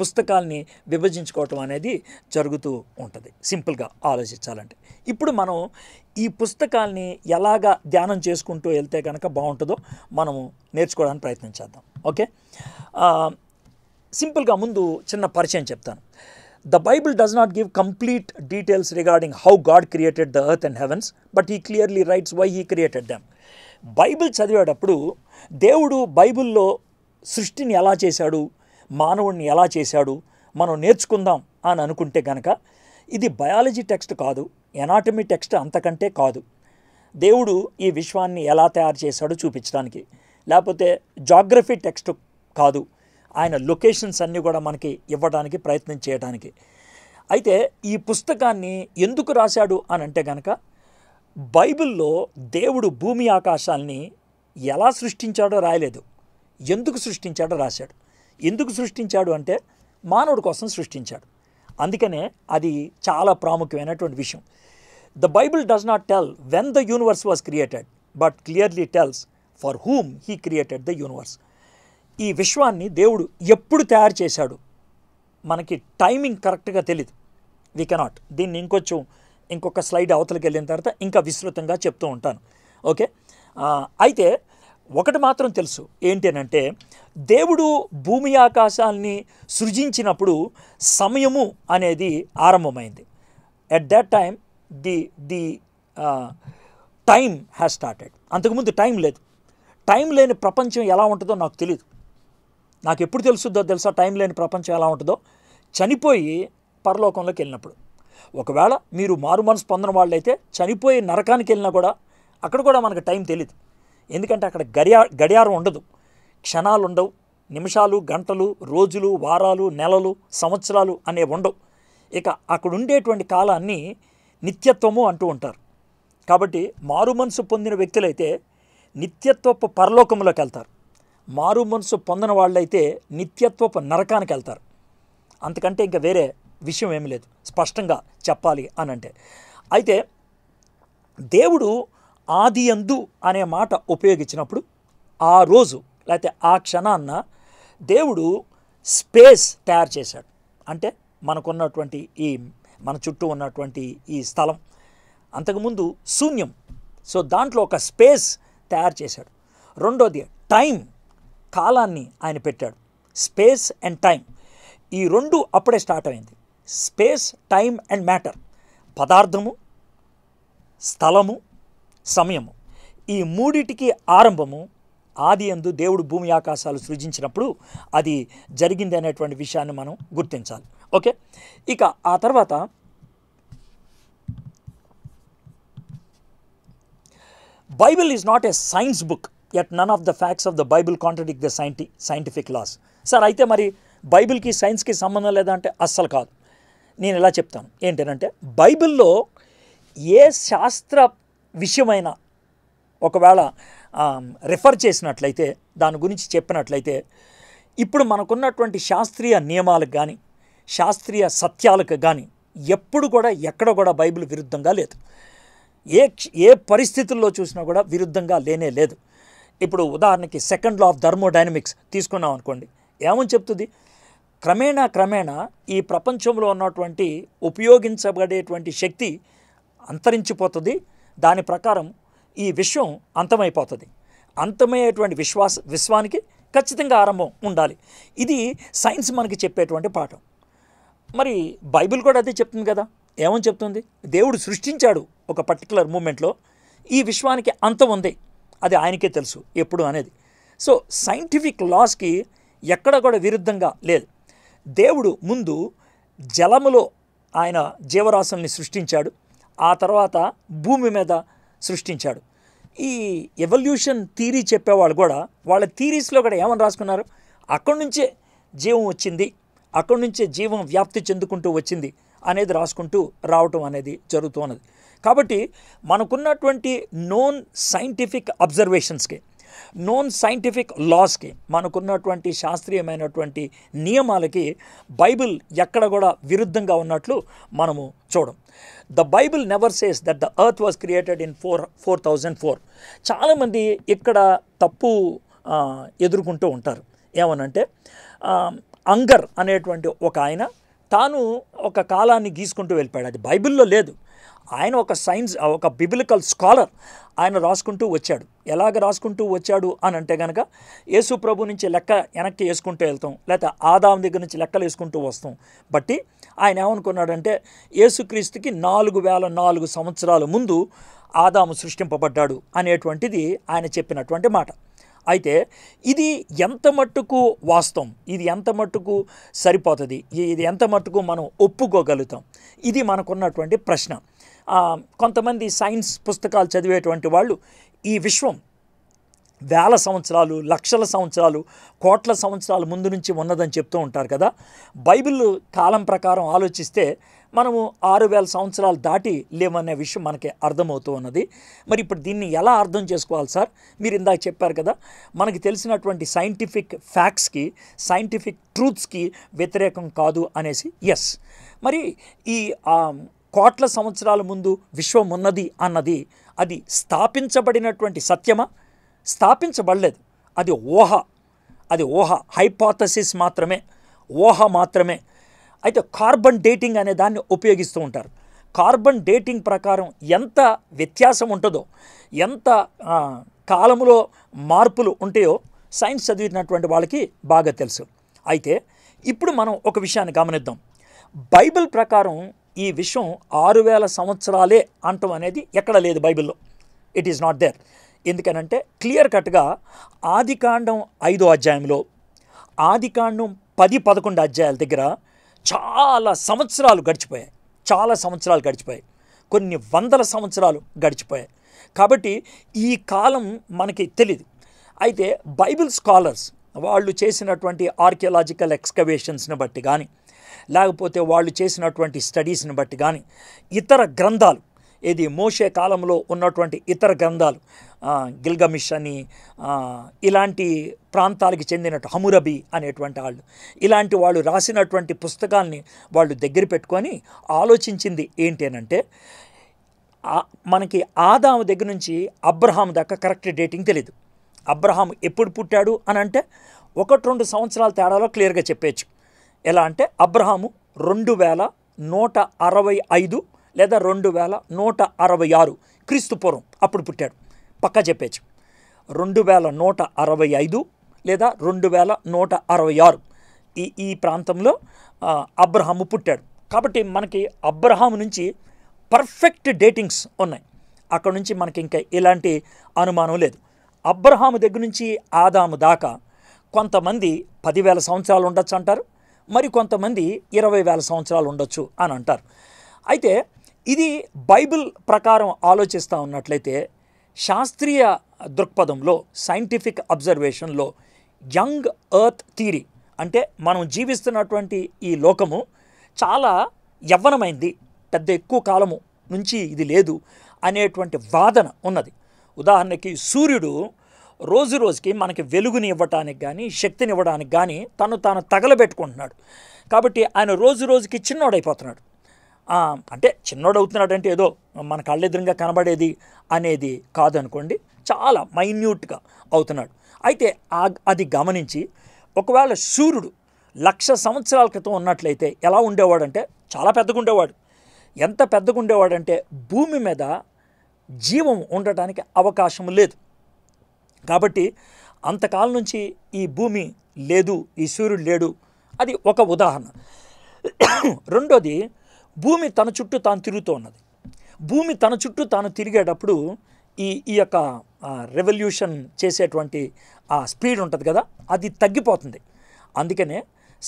పుస్తకాల్ని విభజించుకోవటం అనేది జరుగుతూ ఉంటుంది సింపుల్గా ఆలోచించాలంటే ఇప్పుడు మనం ఈ పుస్తకాల్ని ఎలాగా ధ్యానం చేసుకుంటూ వెళ్తే కనుక బాగుంటుందో మనము నేర్చుకోవడానికి ప్రయత్నం చేద్దాం ఓకే సింపుల్గా ముందు చిన్న పరిచయం చెప్తాను the Bible does not give complete details regarding how God created the earth and heavens but he clearly writes why he created them Bible చదివేటప్పుడు దేవుడు బైబిల్లో సృష్టిని ఎలా చేశాడు మానవుడిని ఎలా చేశాడు మనం నేర్చుకుందాం అని అనుకుంటే గనక ఇది బయాలజీ టెక్స్ట్ కాదు ఎనాటమీ టెక్స్ట్ అంతకంటే కాదు దేవుడు ఈ విశ్వాన్ని ఎలా తయారు చేశాడో చూపించడానికి లేకపోతే జాగ్రఫీ టెక్స్ట్ కాదు ఆయన లొకేషన్స్ అన్నీ కూడా మనకి ఇవ్వడానికి ప్రయత్నం చేయడానికి అయితే ఈ పుస్తకాన్ని ఎందుకు రాశాడు అని అంటే గనక బైబిల్లో దేవుడు భూమి ఆకాశాల్ని ఎలా సృష్టించాడో రాయలేదు ఎందుకు సృష్టించాడో రాశాడు ఎందుకు సృష్టించాడు అంటే మానవుడి కోసం సృష్టించాడు అందుకనే అది చాలా ప్రాముఖ్యమైనటువంటి విషయం the Bible does not tell when the universe was created but clearly tells for whom he created the universe ఈ విశ్వాన్ని దేవుడు ఎప్పుడు తయారు చేశాడు మనకి టైమింగ్ కరెక్ట్గా తెలియదు వీ కెనాట్ దీన్ని ఇంకొంచెం ఇంకొక స్లైడ్ అవతలకి వెళ్ళిన తర్వాత ఇంకా విస్తృతంగా చెప్తూ ఉంటాను ఓకే అయితే ఒకటి మాత్రం తెలుసు ఏంటి అంటే దేవుడు భూమి ఆకాశాల్ని సృజించినప్పుడు సమయము అనేది ఆరంభమైంది at that time the the time has started అంతకుముందు టైం లేదు టైం లేని ప్రపంచం ఎలా ఉంటుందో నాకు తెలియదు నాకు ఎప్పుడు తెలుసుద్దో తెలుసా టైం లేని ప్రపంచం ఎలా ఉంటుందో చనిపోయి పరలోకంలోకి వెళ్ళినప్పుడు ఒకవేళ మీరు మారు మనసు పొందిన వాళ్ళైతే చనిపోయి నరకానికి వెళ్ళినా కూడా అక్కడ కూడా మనకు టైం తెలియదు ఎందుకంటే అక్కడ గడియా గడియారం ఉండదు క్షణాలు ఉండవు నిమిషాలు గంటలు రోజులు వారాలు నెలలు సంవత్సరాలు అనేవి ఉండవు ఇక అక్కడ ఉండేటువంటి కాలాన్ని నిత్యత్వము అంటూ ఉంటారు కాబట్టి మారు మనసు పొందిన వ్యక్తులైతే నిత్యత్వపు పరలోకంలోకి వెళ్తారు మారు మనసు పొందిన వాళ్ళైతే నిత్యత్వపు నరకానికి వెళ్తారు అంతకంటే ఇంకా వేరే విషయం ఏమి లేదు స్పష్టంగా చెప్పాలి అని అంటే అయితే దేవుడు ఆదియందు అనే మాట ఉపయోగించినప్పుడు ఆ రోజు లేకపోతే ఆ క్షణాన్న దేవుడు స్పేస్ తయారు చేశాడు అంటే మనకున్నటువంటి ఈ మన చుట్టూ ఉన్నటువంటి ఈ స్థలం అంతకుముందు శూన్యం సో దాంట్లో ఒక స్పేస్ తయారు చేశాడు రెండోది టైం కాలాన్ని ఆయన పెట్టాడు స్పేస్ అండ్ టైం ఈ రెండు అప్పుడే స్టార్ట్ అయింది స్పేస్ టైం అండ్ మ్యాటర్ పదార్థము స్థలము సమయము ఈ మూడిటికి ఆరంభము ఆది ఎందు దేవుడు భూమి ఆకాశాలు సృజించినప్పుడు అది జరిగింది అనేటువంటి విషయాన్ని మనం గుర్తించాలి ఓకే ఇక ఆ తర్వాత Bible is not a science book at none of the facts of the Bible contradict the scienti scientific laws sir అయితే మరి బైబిల్కి సైన్స్కి సంబంధం లేదంటే అస్సలు కాదు నేను ఇలా చెప్తాను ఏంటంటే బైబిల్లో ఏ శాస్త్ర విషయమైన ఒకవేళ రిఫర్ చేసినట్లయితే దాని గురించి చెప్పినట్లయితే ఇప్పుడు మనకున్నటువంటి శాస్త్రీయ నియమాలకు కానీ శాస్త్రీయ సత్యాలకు కానీ ఎప్పుడు కూడా ఎక్కడ కూడా బైబిల్ విరుద్ధంగా లేదు ఏ ఏ పరిస్థితుల్లో చూసినా కూడా విరుద్ధంగా లేనే లేదు ఇప్పుడు ఉదాహరణకి సెకండ్ లా ఆఫ్ థర్మోడైనమిక్స్ తీసుకున్నాం అనుకోండి ఏమని చెప్తుంది క్రమేణా క్రమేణా ఈ ప్రపంచంలో ఉన్నటువంటి ఉపయోగించబడేటువంటి శక్తి అంతరించిపోతుంది దాని ప్రకారం ఈ విశ్వం అంతమైపోతుంది అంతమయ్యేటువంటి విశ్వాస విశ్వానికి ఖచ్చితంగా ఆరంభం ఉండాలి ఇది సైన్స్ మనకి చెప్పేటువంటి పాఠం మరి బైబిల్ కూడా అదే చెప్తుంది కదా ఏమని చెప్తుంది దేవుడు సృష్టించాడు ఒక పర్టికులర్ మూమెంట్లో ఈ విశ్వానికి అంతం ఉంది అది ఆయనకే తెలుసు ఎప్పుడు అనేది సో సైంటిఫిక్ లాస్కి ఎక్కడ కూడా విరుద్ధంగా లేదు దేవుడు ముందు జలములో ఆయన జీవరాశుల్ని సృష్టించాడు ఆ తర్వాత భూమి మీద సృష్టించాడు ఈ ఎవల్యూషన్ థీరీ చెప్పేవాళ్ళు కూడా వాళ్ళ థీరీస్లో కూడా ఏమని రాసుకున్నారు అక్కడి నుంచే జీవం వచ్చింది అక్కడి నుంచే జీవం వ్యాప్తి చెందుకుంటూ వచ్చింది అనేది రాసుకుంటూ రావటం అనేది జరుగుతున్నది కాబట్టి మనకున్నటువంటి నోన్ సైంటిఫిక్ అబ్జర్వేషన్స్కి నోన్ సైంటిఫిక్ లాస్కి మనకున్నటువంటి శాస్త్రీయమైనటువంటి నియమాలకి బైబిల్ ఎక్కడ కూడా విరుద్ధంగా ఉన్నట్లు మనము చూడం the Bible never says that the earth was created in four four thousand four చాలామంది ఇక్కడ తప్పు ఎదుర్కొంటూ ఉంటారు ఏమనంటే అంగర్ అనేటువంటి ఒక ఆయన తాను ఒక కాలాన్ని గీసుకుంటూ వెళ్ళిపోయాడు అది బైబిల్లో లేదు ఆయన ఒక సైన్స్ ఒక బిబిలికల్ స్కాలర్ ఆయన రాసుకుంటూ వచ్చాడు ఎలాగ రాసుకుంటూ వచ్చాడు అని అంటే కనుక యేసు ప్రభు నుంచి లెక్క వెనక్కి వేసుకుంటూ వెళ్తాం లేకపోతే ఆదాం దగ్గర నుంచి లెక్కలు వేసుకుంటూ వస్తాం బట్టి ఆయన ఏమనుకున్నాడంటే యేసుక్రీస్తుకి నాలుగు వేల నాలుగు సంవత్సరాల ముందు ఆదాము సృష్టింపబడ్డాడు అనేటువంటిది ఆయన చెప్పినటువంటి మాట అయితే ఇది ఎంత మట్టుకు వాస్తవం ఇది ఎంత మట్టుకు సరిపోతుంది ఇది ఎంత మట్టుకు మనం ఒప్పుకోగలుగుతాం ఇది మనకున్నటువంటి ప్రశ్న కొంతమంది సైన్స్ పుస్తకాలు చదివేటువంటి వాళ్ళు ఈ విశ్వం వేల సంవత్సరాలు లక్షల సంవత్సరాలు కోట్ల సంవత్సరాల ముందు నుంచి ఉన్నదని చెప్తూ ఉంటారు కదా బైబిల్ కాలం ప్రకారం ఆలోచిస్తే మనము ఆరు వేల సంవత్సరాలు దాటి లేవనే విషయం మనకి అర్థమవుతూ ఉన్నది మరి ఇప్పుడు దీన్ని ఎలా అర్థం చేసుకోవాలి సార్ మీరు ఇందాక చెప్పారు కదా మనకి తెలిసినటువంటి సైంటిఫిక్ ఫ్యాక్ట్స్కి సైంటిఫిక్ ట్రూత్స్కి వ్యతిరేకం కాదు అనేసి ఎస్ మరి ఈ కోట్ల సంవత్సరాల ముందు విశ్వం ఉన్నది అన్నది అది స్థాపించబడినటువంటి సత్యమా స్థాపించబడలేదు అది ఊహ అది ఊహ హైపాథసిస్ మాత్రమే ఊహ మాత్రమే అయితే కార్బన్ డేటింగ్ అనే దాన్ని ఉపయోగిస్తూ ఉంటారు కార్బన్ డేటింగ్ ప్రకారం ఎంత వ్యత్యాసం ఉంటుందో ఎంత కాలంలో మార్పులు ఉంటాయో సైన్స్ చదివినటువంటి వాళ్ళకి బాగా తెలుసు అయితే ఇప్పుడు మనం ఒక విషయాన్ని గమనిద్దాం బైబిల్ ప్రకారం ఈ విషయం ఆరు వేల సంవత్సరాలే అంటం అనేది ఎక్కడ లేదు బైబిల్లో ఇట్ ఈస్ నాట్ దేర్ ఎందుకనంటే క్లియర్ కట్గా ఆదికాండం ఐదో అధ్యాయంలో ఆదికాండం పది పదకొండు అధ్యాయాల దగ్గర చాలా సంవత్సరాలు గడిచిపోయాయి చాలా సంవత్సరాలు గడిచిపోయాయి కొన్ని వందల సంవత్సరాలు గడిచిపోయాయి కాబట్టి ఈ కాలం మనకి తెలియదు అయితే బైబిల్ స్కాలర్స్ వాళ్ళు చేసినటువంటి ఆర్కియలాజికల్ ఎక్స్కవేషన్స్ని బట్టి కానీ లేకపోతే వాళ్ళు చేసినటువంటి స్టడీస్ని బట్టి కానీ ఇతర గ్రంథాలు ఇది మోషే కాలంలో ఉన్నటువంటి ఇతర గ్రంథాలు గిల్గమిష్ అని ఇలాంటి ప్రాంతాలకు చెందినట్టు హమురబి అనేటువంటి వాళ్ళు ఇలాంటి వాళ్ళు రాసినటువంటి పుస్తకాల్ని వాళ్ళు దగ్గర పెట్టుకొని ఆలోచించింది ఏంటేనంటే మనకి ఆదాము దగ్గర నుంచి అబ్రహాం దాకా కరెక్ట్ డేటింగ్ తెలియదు అబ్రహాం ఎప్పుడు పుట్టాడు అని అంటే ఒకటి రెండు సంవత్సరాల తేడాలో క్లియర్గా చెప్పేయచ్చు ఎలా అంటే అబ్రహాము రెండు వేల నూట అరవై ఐదు లేదా రెండు వేల నూట అరవై ఆరు క్రీస్తు పూర్వం అప్పుడు పుట్టాడు పక్క చెప్పేచ్చు రెండు వేల నూట అరవై ఐదు లేదా రెండు వేల నూట అరవై ఆరు ఈ ఈ ప్రాంతంలో అబ్రహాము పుట్టాడు కాబట్టి మనకి అబ్రహాము నుంచి పర్ఫెక్ట్ డేటింగ్స్ ఉన్నాయి అక్కడ నుంచి మనకి ఇంకా ఎలాంటి అనుమానం లేదు అబ్రహాము దగ్గర నుంచి ఆదాము దాకా కొంతమంది పదివేల సంవత్సరాలు ఉండొచ్చు అంటారు మరికొంతమంది ఇరవై వేల సంవత్సరాలు ఉండొచ్చు అని అంటారు అయితే ఇది బైబిల్ ప్రకారం ఆలోచిస్తూ ఉన్నట్లయితే శాస్త్రీయ దృక్పథంలో సైంటిఫిక్ అబ్జర్వేషన్లో యంగ్ ఎర్త్ థీరీ అంటే మనం జీవిస్తున్నటువంటి ఈ లోకము చాలా యవ్వనమైంది పెద్ద ఎక్కువ కాలము నుంచి ఇది లేదు అనేటువంటి వాదన ఉన్నది ఉదాహరణకి సూర్యుడు రోజు రోజుకి మనకి వెలుగుని ఇవ్వడానికి కానీ శక్తిని ఇవ్వడానికి కానీ తను తాను తగలబెట్టుకుంటున్నాడు కాబట్టి ఆయన రోజు రోజుకి చిన్నోడైపోతున్నాడు అంటే చిన్నోడు అవుతున్నాడంటే ఏదో మన కళ్ళెదురుగా కనబడేది అనేది కాదనుకోండి చాలా మైన్యూట్గా అవుతున్నాడు అయితే అది గమనించి ఒకవేళ సూర్యుడు లక్ష సంవత్సరాల క్రితం ఉన్నట్లయితే ఎలా ఉండేవాడంటే చాలా పెద్దగా ఉండేవాడు ఎంత పెద్దగా ఉండేవాడంటే భూమి మీద జీవం ఉండటానికి అవకాశం లేదు కాబట్టి అంతకాలం నుంచి ఈ భూమి లేదు ఈ సూర్యుడు లేడు అది ఒక ఉదాహరణ రెండోది భూమి తన చుట్టూ తాను తిరుగుతూ ఉన్నది భూమి తన చుట్టూ తాను తిరిగేటప్పుడు ఈ ఈ యొక్క రెవల్యూషన్ చేసేటువంటి ఆ స్పీడ్ ఉంటుంది కదా అది తగ్గిపోతుంది అందుకనే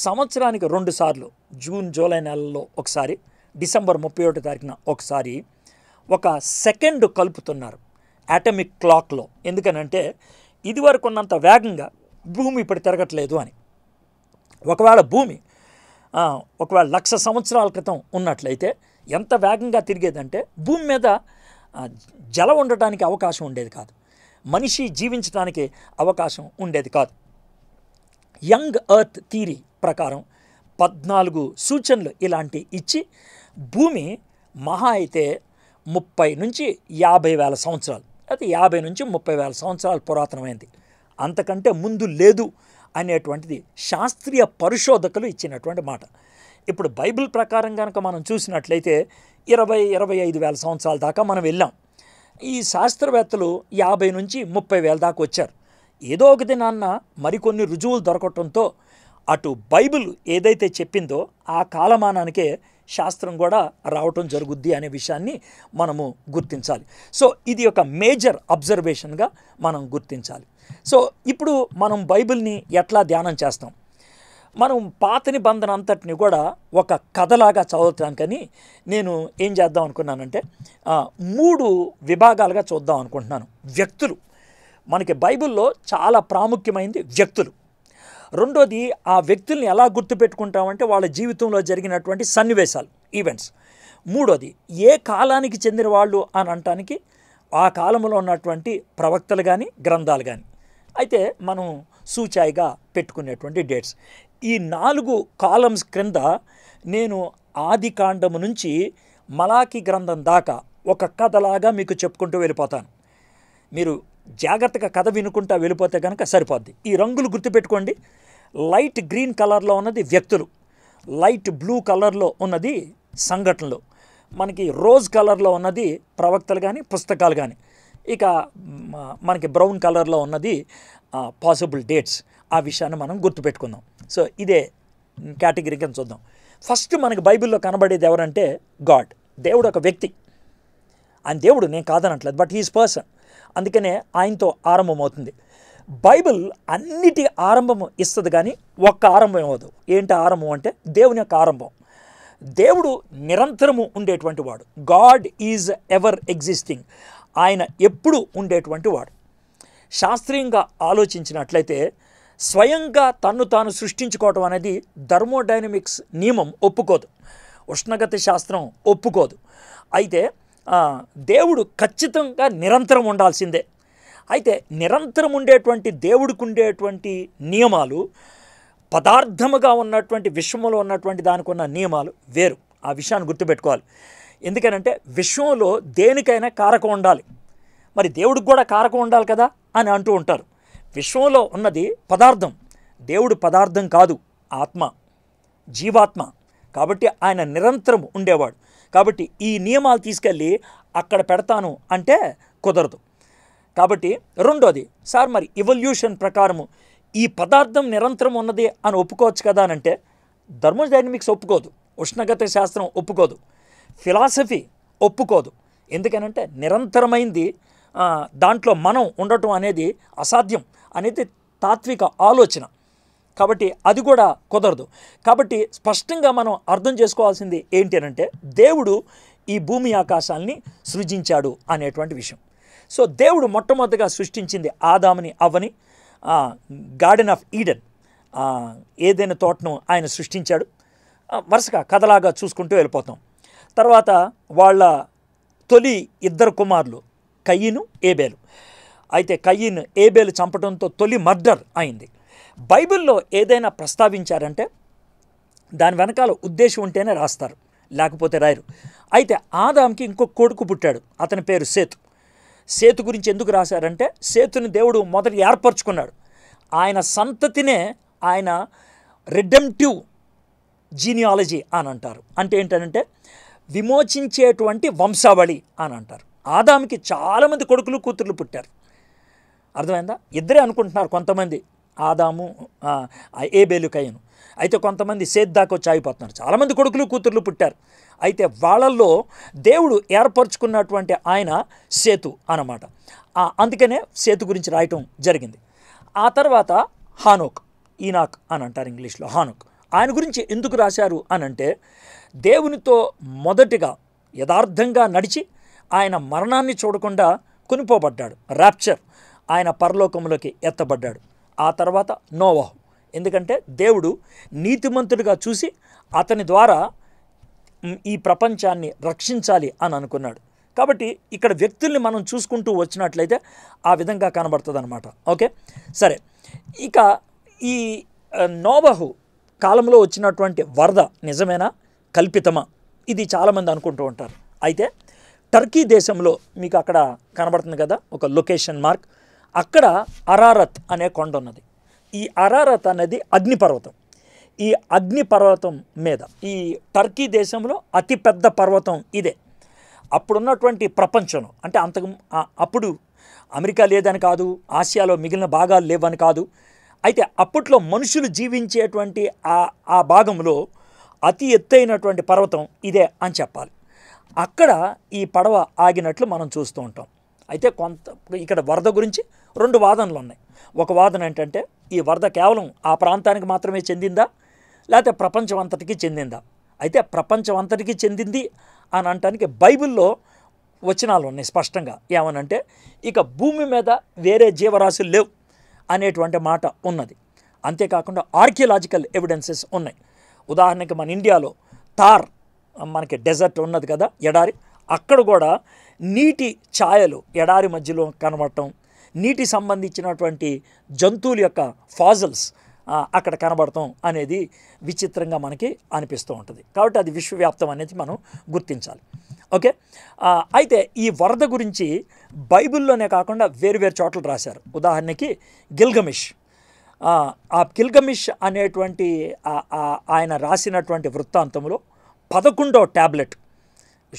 సంవత్సరానికి రెండు సార్లు జూన్ జూలై నెలలో ఒకసారి డిసెంబర్ ముప్పై ఒకటి తారీఖున ఒకసారి ఒక సెకండ్ కలుపుతున్నారు యాటమిక్ క్లాక్లో ఎందుకనంటే ఇదివరకు ఉన్నంత వేగంగా భూమి ఇప్పుడు తిరగట్లేదు అని ఒకవేళ భూమి ఒకవేళ లక్ష సంవత్సరాల క్రితం ఉన్నట్లయితే ఎంత వేగంగా తిరిగేదంటే భూమి మీద జలం ఉండటానికి అవకాశం ఉండేది కాదు మనిషి జీవించడానికి అవకాశం ఉండేది కాదు యంగ్ ఎర్త్ థీరీ ప్రకారం పద్నాలుగు సూచనలు ఇలాంటి ఇచ్చి భూమి మహా అయితే ముప్పై నుంచి యాభై వేల సంవత్సరాలు అది యాభై నుంచి ముప్పై వేల సంవత్సరాల పురాతనమైంది అంతకంటే ముందు లేదు అనేటువంటిది శాస్త్రీయ పరిశోధకులు ఇచ్చినటువంటి మాట ఇప్పుడు బైబిల్ ప్రకారం కనుక మనం చూసినట్లయితే ఇరవై ఇరవై ఐదు వేల సంవత్సరాల దాకా మనం వెళ్ళాం ఈ శాస్త్రవేత్తలు యాభై నుంచి ముప్పై వేల దాకా వచ్చారు ఏదో ఒక దినాన్న మరికొన్ని రుజువులు దొరకటంతో అటు బైబిల్ ఏదైతే చెప్పిందో ఆ కాలమానానికే శాస్త్రం కూడా రావటం జరుగుద్ది అనే విషయాన్ని మనము గుర్తించాలి సో ఇది ఒక మేజర్ అబ్జర్వేషన్గా మనం గుర్తించాలి సో ఇప్పుడు మనం బైబిల్ని ఎట్లా ధ్యానం చేస్తాం మనం పాత నిబంధన అంతటిని కూడా ఒక కథలాగా కానీ నేను ఏం చేద్దాం అనుకున్నానంటే మూడు విభాగాలుగా చూద్దాం అనుకుంటున్నాను వ్యక్తులు మనకి బైబిల్లో చాలా ప్రాముఖ్యమైనది వ్యక్తులు రెండోది ఆ వ్యక్తుల్ని ఎలా గుర్తుపెట్టుకుంటామంటే వాళ్ళ జీవితంలో జరిగినటువంటి సన్నివేశాలు ఈవెంట్స్ మూడోది ఏ కాలానికి చెందిన వాళ్ళు అని అనటానికి ఆ కాలంలో ఉన్నటువంటి ప్రవక్తలు కానీ గ్రంథాలు కానీ అయితే మనం సూచాయిగా పెట్టుకునేటువంటి డేట్స్ ఈ నాలుగు కాలమ్స్ క్రింద నేను ఆది కాండము నుంచి మలాఖీ గ్రంథం దాకా ఒక కథలాగా మీకు చెప్పుకుంటూ వెళ్ళిపోతాను మీరు జాగ్రత్తగా కథ వినుకుంటా వెళ్ళిపోతే కనుక సరిపోద్ది ఈ రంగులు గుర్తుపెట్టుకోండి లైట్ గ్రీన్ కలర్లో ఉన్నది వ్యక్తులు లైట్ బ్లూ కలర్లో ఉన్నది సంఘటనలు మనకి రోజ్ కలర్లో ఉన్నది ప్రవక్తలు కానీ పుస్తకాలు కానీ ఇక మనకి బ్రౌన్ కలర్లో ఉన్నది పాసిబుల్ డేట్స్ ఆ విషయాన్ని మనం గుర్తుపెట్టుకుందాం సో ఇదే కేటగిరీ కింద చూద్దాం ఫస్ట్ మనకి బైబిల్లో కనబడేది ఎవరంటే గాడ్ దేవుడు ఒక వ్యక్తి ఆయన దేవుడు నేను కాదనట్లేదు బట్ హీస్ పర్సన్ అందుకనే ఆయనతో ఆరంభమవుతుంది బైబిల్ అన్నిటి ఆరంభం ఇస్తుంది కానీ ఒక్క ఆరంభం ఇవ్వదు ఏంటి ఆరంభం అంటే దేవుని యొక్క ఆరంభం దేవుడు నిరంతరము ఉండేటువంటి వాడు గాడ్ ఈజ్ ఎవర్ ఎగ్జిస్టింగ్ ఆయన ఎప్పుడు ఉండేటువంటి వాడు శాస్త్రీయంగా ఆలోచించినట్లయితే స్వయంగా తన్ను తాను సృష్టించుకోవటం అనేది ధర్మోడైనమిక్స్ నియమం ఒప్పుకోదు ఉష్ణగత శాస్త్రం ఒప్పుకోదు అయితే దేవుడు ఖచ్చితంగా నిరంతరం ఉండాల్సిందే అయితే నిరంతరం ఉండేటువంటి దేవుడికి ఉండేటువంటి నియమాలు పదార్థముగా ఉన్నటువంటి విశ్వంలో ఉన్నటువంటి దానికి ఉన్న నియమాలు వేరు ఆ విషయాన్ని గుర్తుపెట్టుకోవాలి ఎందుకనంటే విశ్వంలో దేనికైనా కారకం ఉండాలి మరి దేవుడికి కూడా కారకం ఉండాలి కదా అని అంటూ ఉంటారు విశ్వంలో ఉన్నది పదార్థం దేవుడు పదార్థం కాదు ఆత్మ జీవాత్మ కాబట్టి ఆయన నిరంతరం ఉండేవాడు కాబట్టి ఈ నియమాలు తీసుకెళ్ళి అక్కడ పెడతాను అంటే కుదరదు కాబట్టి రెండోది సార్ మరి ఇవల్యూషన్ ప్రకారము ఈ పదార్థం నిరంతరం ఉన్నది అని ఒప్పుకోవచ్చు కదా అని అంటే డైనమిక్స్ ఒప్పుకోదు ఉష్ణగత శాస్త్రం ఒప్పుకోదు ఫిలాసఫీ ఒప్పుకోదు ఎందుకనంటే నిరంతరమైంది దాంట్లో మనం ఉండటం అనేది అసాధ్యం అనేది తాత్విక ఆలోచన కాబట్టి అది కూడా కుదరదు కాబట్టి స్పష్టంగా మనం అర్థం చేసుకోవాల్సింది ఏంటి అంటే దేవుడు ఈ భూమి ఆకాశాలని సృజించాడు అనేటువంటి విషయం సో దేవుడు మొట్టమొదటిగా సృష్టించింది ఆదామని అవ్వని గార్డెన్ ఆఫ్ ఈడెన్ ఏదైనా తోటను ఆయన సృష్టించాడు వరుసగా కథలాగా చూసుకుంటూ వెళ్ళిపోతాం తర్వాత వాళ్ళ తొలి ఇద్దరు కుమారులు కయ్యిను ఏబేలు అయితే కయ్యను ఏబేలు చంపడంతో తొలి మర్డర్ అయింది బైబిల్లో ఏదైనా ప్రస్తావించారంటే దాని వెనకాల ఉద్దేశం ఉంటేనే రాస్తారు లేకపోతే రాయరు అయితే ఆదాంకి ఇంకో కొడుకు పుట్టాడు అతని పేరు సేతు సేతు గురించి ఎందుకు రాశారంటే సేతుని దేవుడు మొదట ఏర్పరచుకున్నాడు ఆయన సంతతినే ఆయన రిడెంటివ్ జీనియాలజీ అని అంటారు అంటే ఏంటంటే విమోచించేటువంటి వంశావళి అని అంటారు ఆదామికి చాలామంది కొడుకులు కూతుర్లు పుట్టారు అర్థమైందా ఇద్దరే అనుకుంటున్నారు కొంతమంది ఆదాము ఏబేలు కయ్యను అయితే కొంతమంది సేద్దాకు వచ్చి ఆగిపోతున్నారు చాలామంది కొడుకులు కూతుర్లు పుట్టారు అయితే వాళ్ళల్లో దేవుడు ఏర్పరచుకున్నటువంటి ఆయన సేతు అనమాట అందుకనే సేతు గురించి రాయటం జరిగింది ఆ తర్వాత హానోక్ ఈనాక్ అని అంటారు ఇంగ్లీష్లో హానోక్ ఆయన గురించి ఎందుకు రాశారు అని అంటే దేవునితో మొదటిగా యథార్థంగా నడిచి ఆయన మరణాన్ని చూడకుండా కొనిపోబడ్డాడు ర్యాప్చర్ ఆయన పరలోకంలోకి ఎత్తబడ్డాడు ఆ తర్వాత నోవాహు ఎందుకంటే దేవుడు నీతిమంతుడిగా చూసి అతని ద్వారా ఈ ప్రపంచాన్ని రక్షించాలి అని అనుకున్నాడు కాబట్టి ఇక్కడ వ్యక్తుల్ని మనం చూసుకుంటూ వచ్చినట్లయితే ఆ విధంగా కనబడుతుంది అనమాట ఓకే సరే ఇక ఈ నోబహు కాలంలో వచ్చినటువంటి వరద నిజమేనా కల్పితమా ఇది చాలామంది అనుకుంటూ ఉంటారు అయితే టర్కీ దేశంలో మీకు అక్కడ కనబడుతుంది కదా ఒక లొకేషన్ మార్క్ అక్కడ అరారత్ అనే కొండ ఉన్నది ఈ అరారత్ అనేది అగ్నిపర్వతం ఈ అగ్నిపర్వతం మీద ఈ టర్కీ దేశంలో అతిపెద్ద పర్వతం ఇదే అప్పుడున్నటువంటి ప్రపంచంలో అంటే అంతకు అప్పుడు అమెరికా లేదని కాదు ఆసియాలో మిగిలిన భాగాలు లేవని కాదు అయితే అప్పట్లో మనుషులు జీవించేటువంటి ఆ ఆ భాగంలో అతి ఎత్తైనటువంటి పర్వతం ఇదే అని చెప్పాలి అక్కడ ఈ పడవ ఆగినట్లు మనం చూస్తూ ఉంటాం అయితే కొంత ఇక్కడ వరద గురించి రెండు వాదనలు ఉన్నాయి ఒక వాదన ఏంటంటే ఈ వరద కేవలం ఆ ప్రాంతానికి మాత్రమే చెందిందా లేకపోతే ప్రపంచం అంతటికి చెందిందా అయితే ప్రపంచం అంతటికి చెందింది అని అనటానికి బైబిల్లో వచనాలు ఉన్నాయి స్పష్టంగా ఏమనంటే ఇక భూమి మీద వేరే జీవరాశులు లేవు అనేటువంటి మాట ఉన్నది అంతేకాకుండా ఆర్కియలాజికల్ ఎవిడెన్సెస్ ఉన్నాయి ఉదాహరణకి మన ఇండియాలో తార్ మనకి డెజర్ట్ ఉన్నది కదా ఎడారి అక్కడ కూడా నీటి ఛాయలు ఎడారి మధ్యలో కనబడటం నీటి సంబంధించినటువంటి జంతువుల యొక్క ఫాజల్స్ అక్కడ కనబడతాం అనేది విచిత్రంగా మనకి అనిపిస్తూ ఉంటుంది కాబట్టి అది విశ్వవ్యాప్తం అనేది మనం గుర్తించాలి ఓకే అయితే ఈ వరద గురించి బైబిల్లోనే కాకుండా వేరు వేరు చోట్ల రాశారు ఉదాహరణకి గిల్గమిష్ ఆ గిల్గమిష్ అనేటువంటి ఆయన రాసినటువంటి వృత్తాంతంలో పదకొండవ ట్యాబ్లెట్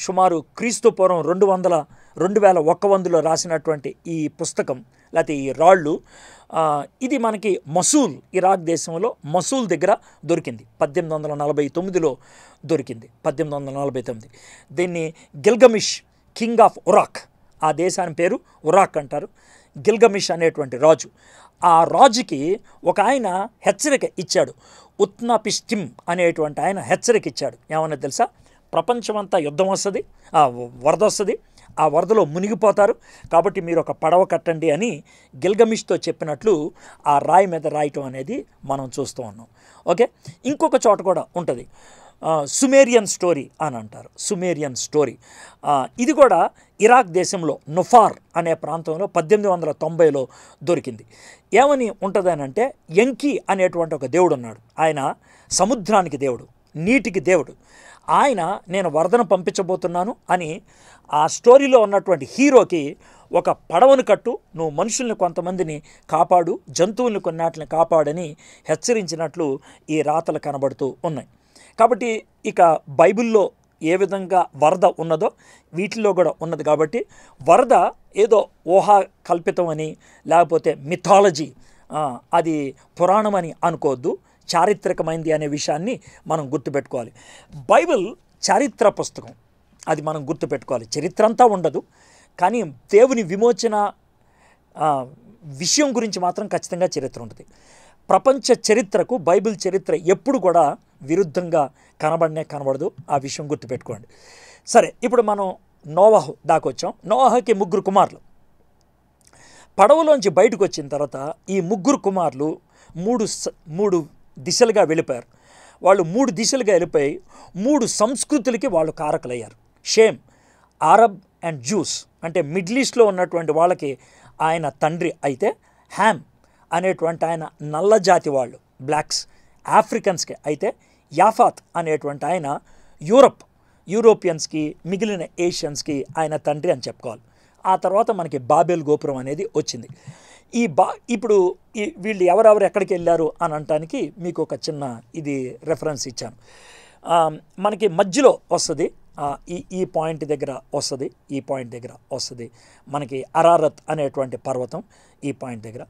సుమారు క్రీస్తు పూర్వం రెండు వందల రెండు వేల ఒక్క వందలో రాసినటువంటి ఈ పుస్తకం లేకపోతే ఈ రాళ్ళు ఇది మనకి మసూల్ ఇరాక్ దేశంలో మసూల్ దగ్గర దొరికింది పద్దెనిమిది వందల నలభై తొమ్మిదిలో దొరికింది పద్దెనిమిది వందల నలభై తొమ్మిది దీన్ని గిల్గమిష్ కింగ్ ఆఫ్ ఉరాక్ ఆ దేశాని పేరు ఉరాక్ అంటారు గిల్గమిష్ అనేటువంటి రాజు ఆ రాజుకి ఒక ఆయన హెచ్చరిక ఇచ్చాడు ఉత్నపిష్టిం అనేటువంటి ఆయన హెచ్చరిక ఇచ్చాడు ఏమన్నా తెలుసా ప్రపంచమంతా యుద్ధం వస్తుంది వరద వస్తుంది ఆ వరదలో మునిగిపోతారు కాబట్టి మీరు ఒక పడవ కట్టండి అని గిల్గమిష్తో చెప్పినట్లు ఆ రాయి మీద రాయటం అనేది మనం చూస్తూ ఉన్నాం ఓకే ఇంకొక చోట కూడా ఉంటుంది సుమేరియన్ స్టోరీ అని అంటారు సుమేరియన్ స్టోరీ ఇది కూడా ఇరాక్ దేశంలో నుఫార్ అనే ప్రాంతంలో పద్దెనిమిది వందల తొంభైలో దొరికింది ఏమని అంటే ఎంకీ అనేటువంటి ఒక దేవుడు ఉన్నాడు ఆయన సముద్రానికి దేవుడు నీటికి దేవుడు ఆయన నేను వరదను పంపించబోతున్నాను అని ఆ స్టోరీలో ఉన్నటువంటి హీరోకి ఒక పడవను కట్టు నువ్వు మనుషుల్ని కొంతమందిని కాపాడు జంతువుల్ని కొన్నాటిని కాపాడని హెచ్చరించినట్లు ఈ రాతలు కనబడుతూ ఉన్నాయి కాబట్టి ఇక బైబిల్లో ఏ విధంగా వరద ఉన్నదో వీటిలో కూడా ఉన్నది కాబట్టి వరద ఏదో ఊహా కల్పితం అని లేకపోతే మిథాలజీ అది పురాణం అని అనుకోవద్దు చారిత్రకమైంది అనే విషయాన్ని మనం గుర్తుపెట్టుకోవాలి బైబిల్ చారిత్ర పుస్తకం అది మనం గుర్తుపెట్టుకోవాలి చరిత్ర అంతా ఉండదు కానీ దేవుని విమోచన విషయం గురించి మాత్రం ఖచ్చితంగా చరిత్ర ఉంటుంది ప్రపంచ చరిత్రకు బైబిల్ చరిత్ర ఎప్పుడు కూడా విరుద్ధంగా కనబడనే కనబడదు ఆ విషయం గుర్తుపెట్టుకోండి సరే ఇప్పుడు మనం నోవాహు దాకొచ్చాం నోవాహకి ముగ్గురు కుమారులు పడవలోంచి బయటకు వచ్చిన తర్వాత ఈ ముగ్గురు కుమారులు మూడు మూడు దిశలుగా వెళ్ళిపోయారు వాళ్ళు మూడు దిశలుగా వెళ్ళిపోయి మూడు సంస్కృతులకి వాళ్ళు కారకులయ్యారు షేమ్ అరబ్ అండ్ జ్యూస్ అంటే మిడిల్ ఈస్ట్లో ఉన్నటువంటి వాళ్ళకి ఆయన తండ్రి అయితే హ్యామ్ అనేటువంటి ఆయన నల్ల జాతి వాళ్ళు బ్లాక్స్ ఆఫ్రికన్స్కి అయితే యాఫాత్ అనేటువంటి ఆయన యూరప్ యూరోపియన్స్కి మిగిలిన ఏషియన్స్కి ఆయన తండ్రి అని చెప్పుకోవాలి ఆ తర్వాత మనకి బాబెల్ గోపురం అనేది వచ్చింది ఈ బా ఇప్పుడు ఈ వీళ్ళు ఎవరెవరు ఎక్కడికి వెళ్ళారు అని అనటానికి మీకు ఒక చిన్న ఇది రెఫరెన్స్ ఇచ్చాను మనకి మధ్యలో వస్తుంది ఈ ఈ పాయింట్ దగ్గర వస్తుంది ఈ పాయింట్ దగ్గర వస్తుంది మనకి అరారత్ అనేటువంటి పర్వతం ఈ పాయింట్ దగ్గర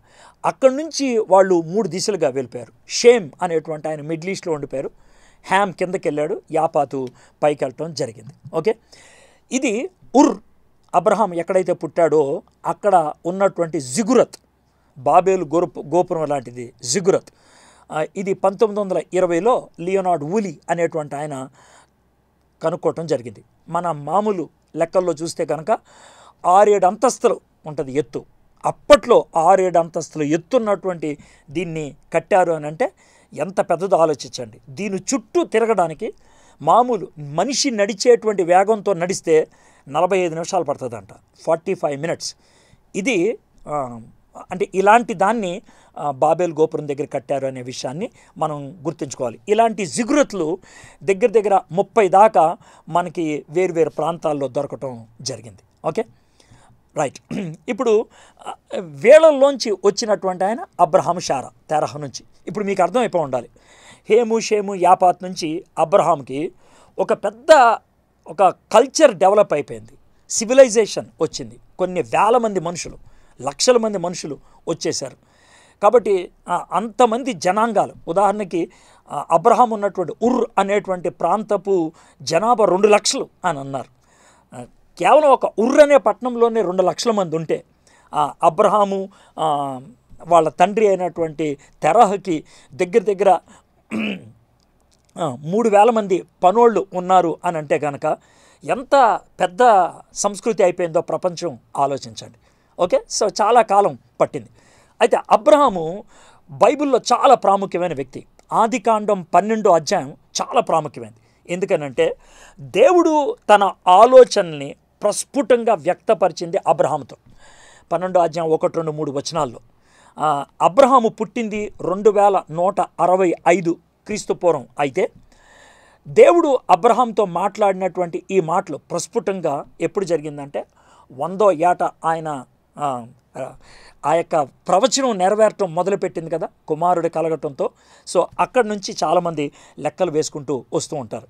అక్కడి నుంచి వాళ్ళు మూడు దిశలుగా వెళ్ళిపోయారు షేమ్ అనేటువంటి ఆయన మిడిల్ ఈస్ట్లో ఉండిపోయారు హ్యామ్ కిందకి వెళ్ళాడు యాపాతు పైకి వెళ్ళటం జరిగింది ఓకే ఇది ఉర్ అబ్రహాం ఎక్కడైతే పుట్టాడో అక్కడ ఉన్నటువంటి జిగురత్ బాబేలు గోపురం లాంటిది జిగురత్ ఇది పంతొమ్మిది వందల ఇరవైలో లియోనార్డ్ ఊలి అనేటువంటి ఆయన కనుక్కోవటం జరిగింది మన మామూలు లెక్కల్లో చూస్తే కనుక ఆరేడు అంతస్తులు ఉంటుంది ఎత్తు అప్పట్లో ఆరేడు అంతస్తులు ఎత్తున్నటువంటి దీన్ని కట్టారు అని అంటే ఎంత పెద్దదో ఆలోచించండి దీని చుట్టూ తిరగడానికి మామూలు మనిషి నడిచేటువంటి వేగంతో నడిస్తే నలభై ఐదు నిమిషాలు పడుతుందంట ఫార్టీ ఫైవ్ మినిట్స్ ఇది అంటే ఇలాంటి దాన్ని బాబేల్ గోపురం దగ్గర కట్టారు అనే విషయాన్ని మనం గుర్తుంచుకోవాలి ఇలాంటి జిగురత్లు దగ్గర దగ్గర ముప్పై దాకా మనకి వేరువేరు ప్రాంతాల్లో దొరకటం జరిగింది ఓకే రైట్ ఇప్పుడు వేళల్లోంచి వచ్చినటువంటి ఆయన అబ్రహాం షారా తెరహ నుంచి ఇప్పుడు మీకు అర్థమైపో ఉండాలి హేము షేము యాపాత్ నుంచి అబ్రహాంకి ఒక పెద్ద ఒక కల్చర్ డెవలప్ అయిపోయింది సివిలైజేషన్ వచ్చింది కొన్ని వేల మంది మనుషులు లక్షల మంది మనుషులు వచ్చేశారు కాబట్టి అంతమంది జనాంగాలు ఉదాహరణకి అబ్రహాం ఉన్నటువంటి ఉర్ అనేటువంటి ప్రాంతపు జనాభా రెండు లక్షలు అని అన్నారు కేవలం ఒక ఉర్ అనే పట్టణంలోనే రెండు లక్షల మంది ఉంటే అబ్రహాము వాళ్ళ తండ్రి అయినటువంటి తెరహకి దగ్గర దగ్గర మూడు వేల మంది పనోళ్ళు ఉన్నారు అని అంటే కనుక ఎంత పెద్ద సంస్కృతి అయిపోయిందో ప్రపంచం ఆలోచించండి ఓకే సో చాలా కాలం పట్టింది అయితే అబ్రహాము బైబిల్లో చాలా ప్రాముఖ్యమైన వ్యక్తి ఆదికాండం పన్నెండో అధ్యాయం చాలా ప్రాముఖ్యమైనది ఎందుకనంటే దేవుడు తన ఆలోచనని ప్రస్ఫుటంగా వ్యక్తపరిచింది అబ్రహాముతో పన్నెండో అధ్యాయం ఒకటి రెండు మూడు వచనాల్లో అబ్రహాము పుట్టింది రెండు వేల నూట అరవై ఐదు క్రీస్తు పూర్వం అయితే దేవుడు అబ్రహాంతో మాట్లాడినటువంటి ఈ మాటలు ప్రస్ఫుటంగా ఎప్పుడు జరిగిందంటే వందో ఏట ఆయన ఆ యొక్క ప్రవచనం నెరవేరటం మొదలుపెట్టింది కదా కుమారుడు కలగటంతో సో అక్కడి నుంచి చాలామంది లెక్కలు వేసుకుంటూ వస్తూ ఉంటారు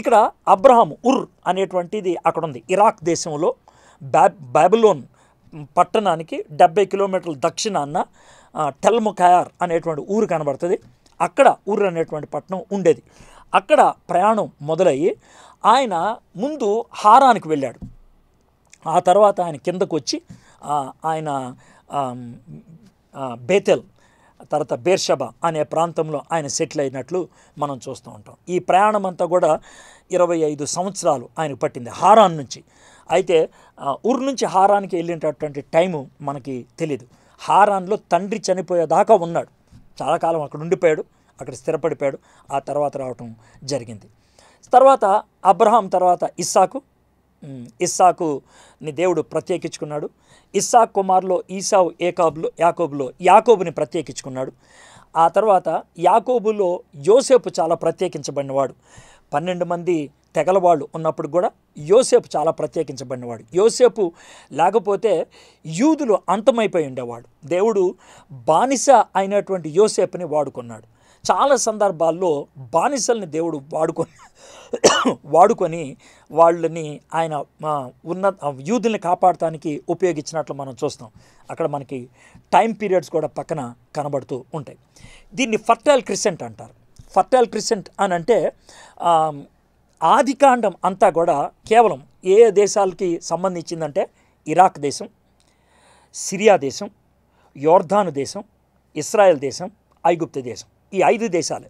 ఇక్కడ అబ్రహాం ఉర్ అనేటువంటిది అక్కడ ఉంది ఇరాక్ దేశంలో బ్యా పట్టణానికి డెబ్బై కిలోమీటర్ల దక్షిణాన్న టెల్ముఖయార్ అనేటువంటి ఊరు కనబడుతుంది అక్కడ ఊరు అనేటువంటి పట్టణం ఉండేది అక్కడ ప్రయాణం మొదలయ్యి ఆయన ముందు హారానికి వెళ్ళాడు ఆ తర్వాత ఆయన కిందకు వచ్చి ఆయన బేతెల్ తర్వాత బేర్షబ అనే ప్రాంతంలో ఆయన సెటిల్ అయినట్లు మనం చూస్తూ ఉంటాం ఈ ప్రయాణం అంతా కూడా ఇరవై ఐదు సంవత్సరాలు ఆయన పట్టింది హారాన్ నుంచి అయితే ఊరు నుంచి హారానికి వెళ్ళేటటువంటి టైము మనకి తెలియదు హారాన్లో తండ్రి చనిపోయేదాకా ఉన్నాడు చాలా కాలం అక్కడ ఉండిపోయాడు అక్కడ స్థిరపడిపోయాడు ఆ తర్వాత రావటం జరిగింది తర్వాత అబ్రహాం తర్వాత ఇస్సాకు ఇస్సాకుని దేవుడు ప్రత్యేకించుకున్నాడు ఇస్సాక్ కుమార్లో ఈసావు ఏకాబులో యాకోబులో యాకోబుని ప్రత్యేకించుకున్నాడు ఆ తర్వాత యాకోబులో యోసేపు చాలా ప్రత్యేకించబడినవాడు పన్నెండు మంది తెగలవాళ్ళు ఉన్నప్పుడు కూడా యోసేపు చాలా ప్రత్యేకించబడినవాడు యోసేపు లేకపోతే యూదులు అంతమైపోయి ఉండేవాడు దేవుడు బానిస అయినటువంటి యోసేపుని వాడుకున్నాడు చాలా సందర్భాల్లో బానిసల్ని దేవుడు వాడుకొని వాడుకొని వాళ్ళని ఆయన ఉన్న యూదుల్ని కాపాడటానికి ఉపయోగించినట్లు మనం చూస్తాం అక్కడ మనకి టైం పీరియడ్స్ కూడా పక్కన కనబడుతూ ఉంటాయి దీన్ని ఫర్టైల్ క్రిసెంట్ అంటారు ఫర్టైల్ క్రిసెంట్ అని అంటే ఆదికాండం అంతా కూడా కేవలం ఏ దేశాలకి సంబంధించిందంటే ఇరాక్ దేశం సిరియా దేశం యోర్ధాను దేశం ఇస్రాయెల్ దేశం ఐగుప్త దేశం ఈ ఐదు దేశాలే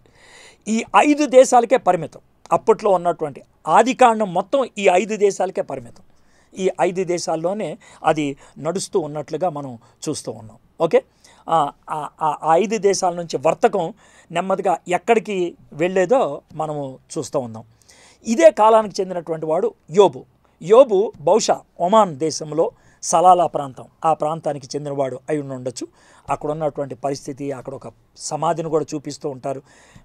ఈ ఐదు దేశాలకే పరిమితం అప్పట్లో ఉన్నటువంటి ఆది కాండం మొత్తం ఈ ఐదు దేశాలకే పరిమితం ఈ ఐదు దేశాల్లోనే అది నడుస్తూ ఉన్నట్లుగా మనం చూస్తూ ఉన్నాం ఓకే ఆ ఐదు దేశాల నుంచి వర్తకం నెమ్మదిగా ఎక్కడికి వెళ్ళేదో మనము చూస్తూ ఉన్నాం ఇదే కాలానికి చెందినటువంటి వాడు యోబు యోబు బహుశా ఒమాన్ దేశంలో సలాలా ప్రాంతం ఆ ప్రాంతానికి చెందినవాడు అయి ఉండొచ్చు అక్కడ ఉన్నటువంటి పరిస్థితి అక్కడ ఒక సమాధిని కూడా చూపిస్తూ ఉంటారు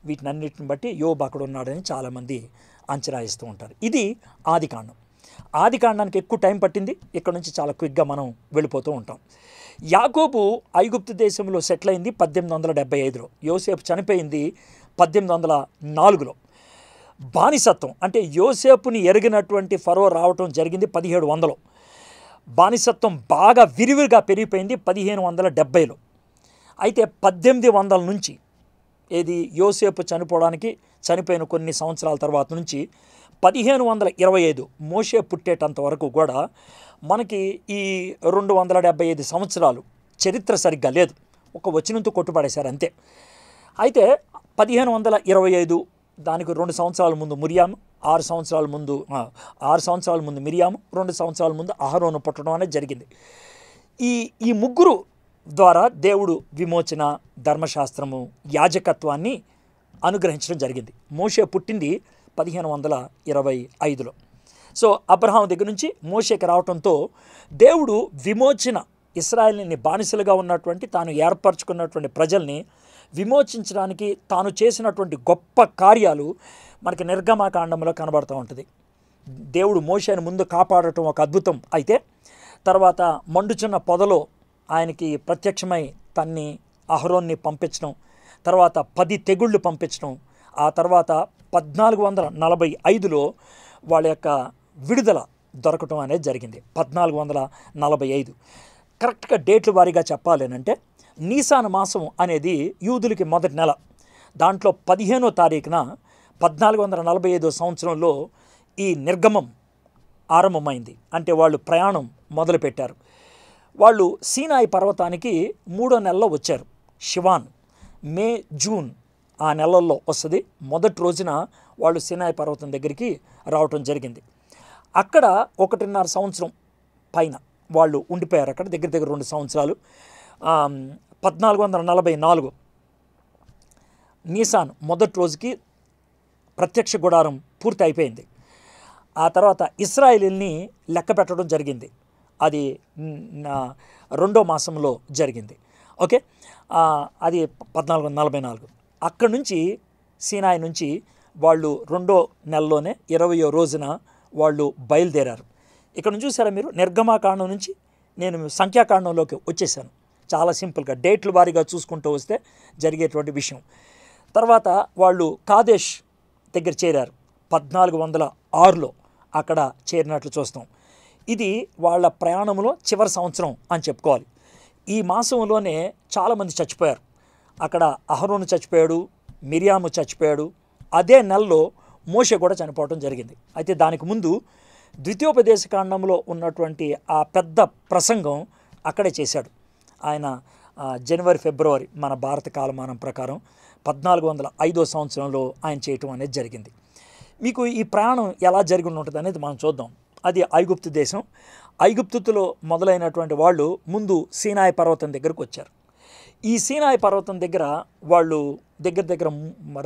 వీటినన్నిటిని బట్టి యోబు అక్కడ ఉన్నాడని చాలామంది అంచనా ఇస్తూ ఉంటారు ఇది ఆది కాండం ఎక్కువ టైం పట్టింది ఇక్కడ నుంచి చాలా క్విక్గా మనం వెళ్ళిపోతూ ఉంటాం యాకోబు ఐగుప్తు దేశంలో సెటిల్ అయింది పద్దెనిమిది వందల డెబ్బై ఐదులో యోసేపు చనిపోయింది పద్దెనిమిది వందల నాలుగులో బానిసత్వం అంటే యోసేపుని ఎరిగినటువంటి ఫరో రావటం జరిగింది పదిహేడు వందలో బానిసత్వం బాగా విరివిరిగా పెరిగిపోయింది పదిహేను వందల డెబ్బైలో అయితే పద్దెనిమిది వందల నుంచి ఏది యోసేపు చనిపోవడానికి చనిపోయిన కొన్ని సంవత్సరాల తర్వాత నుంచి పదిహేను వందల ఇరవై ఐదు మోసే పుట్టేటంత వరకు కూడా మనకి ఈ రెండు వందల డెబ్బై ఐదు సంవత్సరాలు చరిత్ర సరిగ్గా లేదు ఒక వచ్చినంత కొట్టుపడేశారు అంతే అయితే పదిహేను వందల ఇరవై ఐదు దానికి రెండు సంవత్సరాల ముందు మురియాము ఆరు సంవత్సరాల ముందు ఆరు సంవత్సరాల ముందు మిరియాము రెండు సంవత్సరాల ముందు ఆహారం పుట్టడం అనేది జరిగింది ఈ ఈ ముగ్గురు ద్వారా దేవుడు విమోచన ధర్మశాస్త్రము యాజకత్వాన్ని అనుగ్రహించడం జరిగింది మోషే పుట్టింది పదిహేను వందల ఇరవై ఐదులో సో అబ్రహాం దగ్గర నుంచి మోషేకి రావడంతో దేవుడు విమోచన ఇస్రాయల్ని బానిసలుగా ఉన్నటువంటి తాను ఏర్పరచుకున్నటువంటి ప్రజల్ని విమోచించడానికి తాను చేసినటువంటి గొప్ప కార్యాలు మనకి నిర్గమాకాండంలో కనబడుతూ ఉంటుంది దేవుడు మోషేను ముందు కాపాడటం ఒక అద్భుతం అయితే తర్వాత మండుచున్న పొదలో ఆయనకి ప్రత్యక్షమై తన్ని అహరోన్ని పంపించడం తర్వాత పది తెగుళ్ళు పంపించడం ఆ తర్వాత పద్నాలుగు వందల నలభై ఐదులో వాళ్ళ యొక్క విడుదల దొరకటం అనేది జరిగింది పద్నాలుగు వందల నలభై ఐదు కరెక్ట్గా డేట్లు వారీగా చెప్పాలేనంటే నీసాన మాసం అనేది యూదులకి మొదటి నెల దాంట్లో పదిహేనో తారీఖున పద్నాలుగు వందల నలభై ఐదో సంవత్సరంలో ఈ నిర్గమం ఆరంభమైంది అంటే వాళ్ళు ప్రయాణం మొదలుపెట్టారు వాళ్ళు సీనాయి పర్వతానికి మూడో నెలలో వచ్చారు శివాన్ మే జూన్ ఆ నెలల్లో వస్తుంది మొదటి రోజున వాళ్ళు సీనాయి పర్వతం దగ్గరికి రావటం జరిగింది అక్కడ ఒకటిన్నర సంవత్సరం పైన వాళ్ళు ఉండిపోయారు అక్కడ దగ్గర దగ్గర రెండు సంవత్సరాలు పద్నాలుగు వందల నలభై నాలుగు నీసాన్ మొదటి రోజుకి ప్రత్యక్ష గుడారం పూర్తి అయిపోయింది ఆ తర్వాత ఇస్రాయిలీల్ని లెక్క పెట్టడం జరిగింది అది రెండో మాసంలో జరిగింది ఓకే అది పద్నాలుగు నలభై నాలుగు అక్కడి నుంచి సీనాయి నుంచి వాళ్ళు రెండో నెలలోనే ఇరవయో రోజున వాళ్ళు బయలుదేరారు ఇక్కడ నుంచి చూసారా మీరు నిర్గమాకాండం నుంచి నేను సంఖ్యాకాండంలోకి వచ్చేసాను చాలా సింపుల్గా డేట్లు వారీగా చూసుకుంటూ వస్తే జరిగేటువంటి విషయం తర్వాత వాళ్ళు కాదేశ్ దగ్గర చేరారు పద్నాలుగు వందల ఆరులో అక్కడ చేరినట్లు చూస్తాం ఇది వాళ్ళ ప్రయాణంలో చివరి సంవత్సరం అని చెప్పుకోవాలి ఈ మాసంలోనే చాలామంది చచ్చిపోయారు అక్కడ అహరోను చచ్చిపోయాడు మిరియాము చచ్చిపోయాడు అదే నెలలో మోషే కూడా చనిపోవడం జరిగింది అయితే దానికి ముందు ద్వితీయోపదేశ కాండంలో ఉన్నటువంటి ఆ పెద్ద ప్రసంగం అక్కడే చేశాడు ఆయన జనవరి ఫిబ్రవరి మన భారత కాలమానం ప్రకారం పద్నాలుగు వందల ఐదో సంవత్సరంలో ఆయన చేయటం అనేది జరిగింది మీకు ఈ ప్రయాణం ఎలా జరిగి ఉంటుంది అనేది మనం చూద్దాం అది ఐగుప్తు దేశం ఐగుప్తులో మొదలైనటువంటి వాళ్ళు ముందు సీనాయి పర్వతం దగ్గరకు వచ్చారు ఈ సీనాయి పర్వతం దగ్గర వాళ్ళు దగ్గర దగ్గర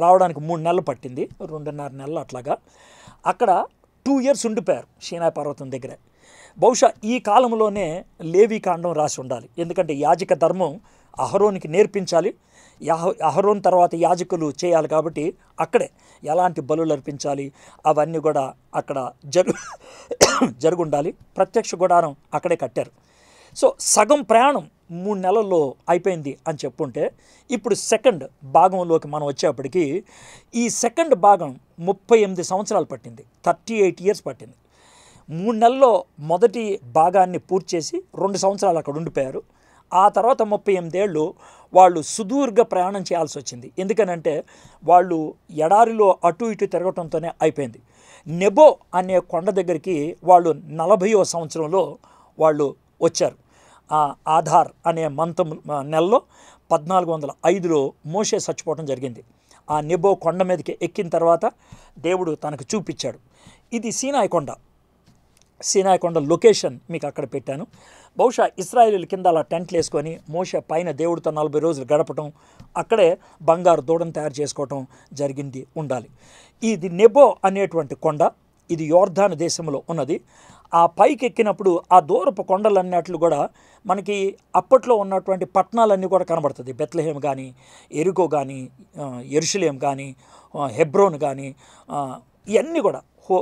రావడానికి మూడు నెలలు పట్టింది రెండున్నర నెలలు అట్లాగా అక్కడ టూ ఇయర్స్ ఉండిపోయారు సీనాయి పర్వతం దగ్గర బహుశా ఈ కాలంలోనే లేవి కాండం రాసి ఉండాలి ఎందుకంటే యాజక ధర్మం అహరోనికి నేర్పించాలి యాహ అహరోన్ తర్వాత యాజకులు చేయాలి కాబట్టి అక్కడే ఎలాంటి బలులు అర్పించాలి అవన్నీ కూడా అక్కడ జరు జరుగుండాలి ప్రత్యక్ష గుడారం అక్కడే కట్టారు సో సగం ప్రయాణం మూడు నెలల్లో అయిపోయింది అని చెప్పుంటే ఇప్పుడు సెకండ్ భాగంలోకి మనం వచ్చేప్పటికి ఈ సెకండ్ భాగం ముప్పై ఎనిమిది సంవత్సరాలు పట్టింది థర్టీ ఎయిట్ ఇయర్స్ పట్టింది మూడు నెలల్లో మొదటి భాగాన్ని పూర్తి చేసి రెండు సంవత్సరాలు అక్కడ ఉండిపోయారు ఆ తర్వాత ముప్పై ఎనిమిదేళ్ళు వాళ్ళు సుదీర్ఘ ప్రయాణం చేయాల్సి వచ్చింది ఎందుకనంటే వాళ్ళు ఎడారిలో అటు ఇటు తిరగటంతోనే అయిపోయింది నెబో అనే కొండ దగ్గరికి వాళ్ళు నలభైవ సంవత్సరంలో వాళ్ళు వచ్చారు ఆధార్ అనే మంతం నెలలో పద్నాలుగు వందల ఐదులో మోసే చచ్చిపోవడం జరిగింది ఆ నెబో కొండ మీదకి ఎక్కిన తర్వాత దేవుడు తనకు చూపించాడు ఇది సీనాయకొండ సీనాయకొండ లొకేషన్ మీకు అక్కడ పెట్టాను బహుశా ఇస్రాయేలీల కింద అలా టెంట్లు వేసుకొని మోష పైన దేవుడితో నలభై రోజులు గడపటం అక్కడే బంగారు దూడను తయారు చేసుకోవటం జరిగింది ఉండాలి ఇది నెబో అనేటువంటి కొండ ఇది యోర్ధాను దేశంలో ఉన్నది ఆ పైకి ఎక్కినప్పుడు ఆ దూరపు కొండలన్నట్లు కూడా మనకి అప్పట్లో ఉన్నటువంటి పట్టణాలన్నీ కూడా కనబడుతుంది బెత్లహేమ్ కానీ ఎరుకో కానీ ఎరుషులేం కానీ హెబ్రోన్ కానీ ఇవన్నీ కూడా హో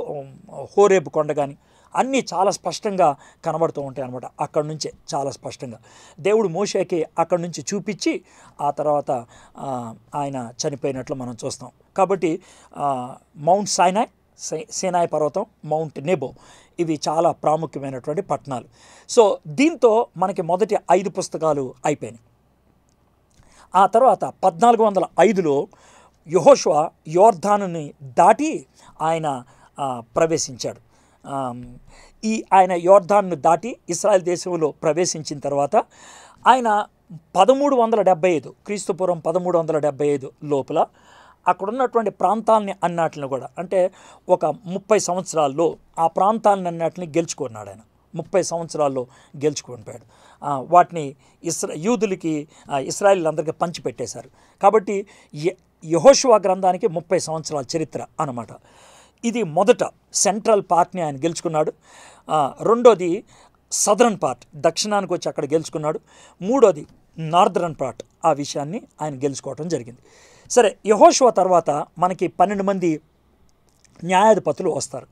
హోరేబు కొండ కానీ అన్నీ చాలా స్పష్టంగా కనబడుతూ ఉంటాయి అనమాట అక్కడి నుంచే చాలా స్పష్టంగా దేవుడు మోషేకి అక్కడి నుంచి చూపించి ఆ తర్వాత ఆయన చనిపోయినట్లు మనం చూస్తాం కాబట్టి మౌంట్ సైనాయ్ సేనాయ్ పర్వతం మౌంట్ నెబో ఇవి చాలా ప్రాముఖ్యమైనటువంటి పట్టణాలు సో దీంతో మనకి మొదటి ఐదు పుస్తకాలు అయిపోయినాయి ఆ తర్వాత పద్నాలుగు వందల ఐదులో యుహోష్వా యోర్ధానుని దాటి ఆయన ప్రవేశించాడు ఈ ఆయన యోర్ధాన్ను దాటి ఇస్రాయల్ దేశంలో ప్రవేశించిన తర్వాత ఆయన పదమూడు వందల డెబ్బై ఐదు క్రీస్తుపూర్వం పదమూడు వందల డెబ్బై ఐదు లోపల అక్కడ ఉన్నటువంటి ప్రాంతాలని అన్నట్లను కూడా అంటే ఒక ముప్పై సంవత్సరాల్లో ఆ ప్రాంతాలను అన్నట్లని గెలుచుకున్నాడు ఆయన ముప్పై సంవత్సరాల్లో గెలుచుకుంటాడు వాటిని ఇస్రా యూదులకి ఇస్రాయిలందరికీ పంచిపెట్టేశారు కాబట్టి యహోశివా గ్రంథానికి ముప్పై సంవత్సరాల చరిత్ర అనమాట ఇది మొదట సెంట్రల్ పార్ట్ని ఆయన గెలుచుకున్నాడు రెండోది సదరన్ పార్ట్ దక్షిణానికి వచ్చి అక్కడ గెలుచుకున్నాడు మూడోది నార్దరన్ పార్ట్ ఆ విషయాన్ని ఆయన గెలుచుకోవటం జరిగింది సరే యహోషువా తర్వాత మనకి పన్నెండు మంది న్యాయాధిపతులు వస్తారు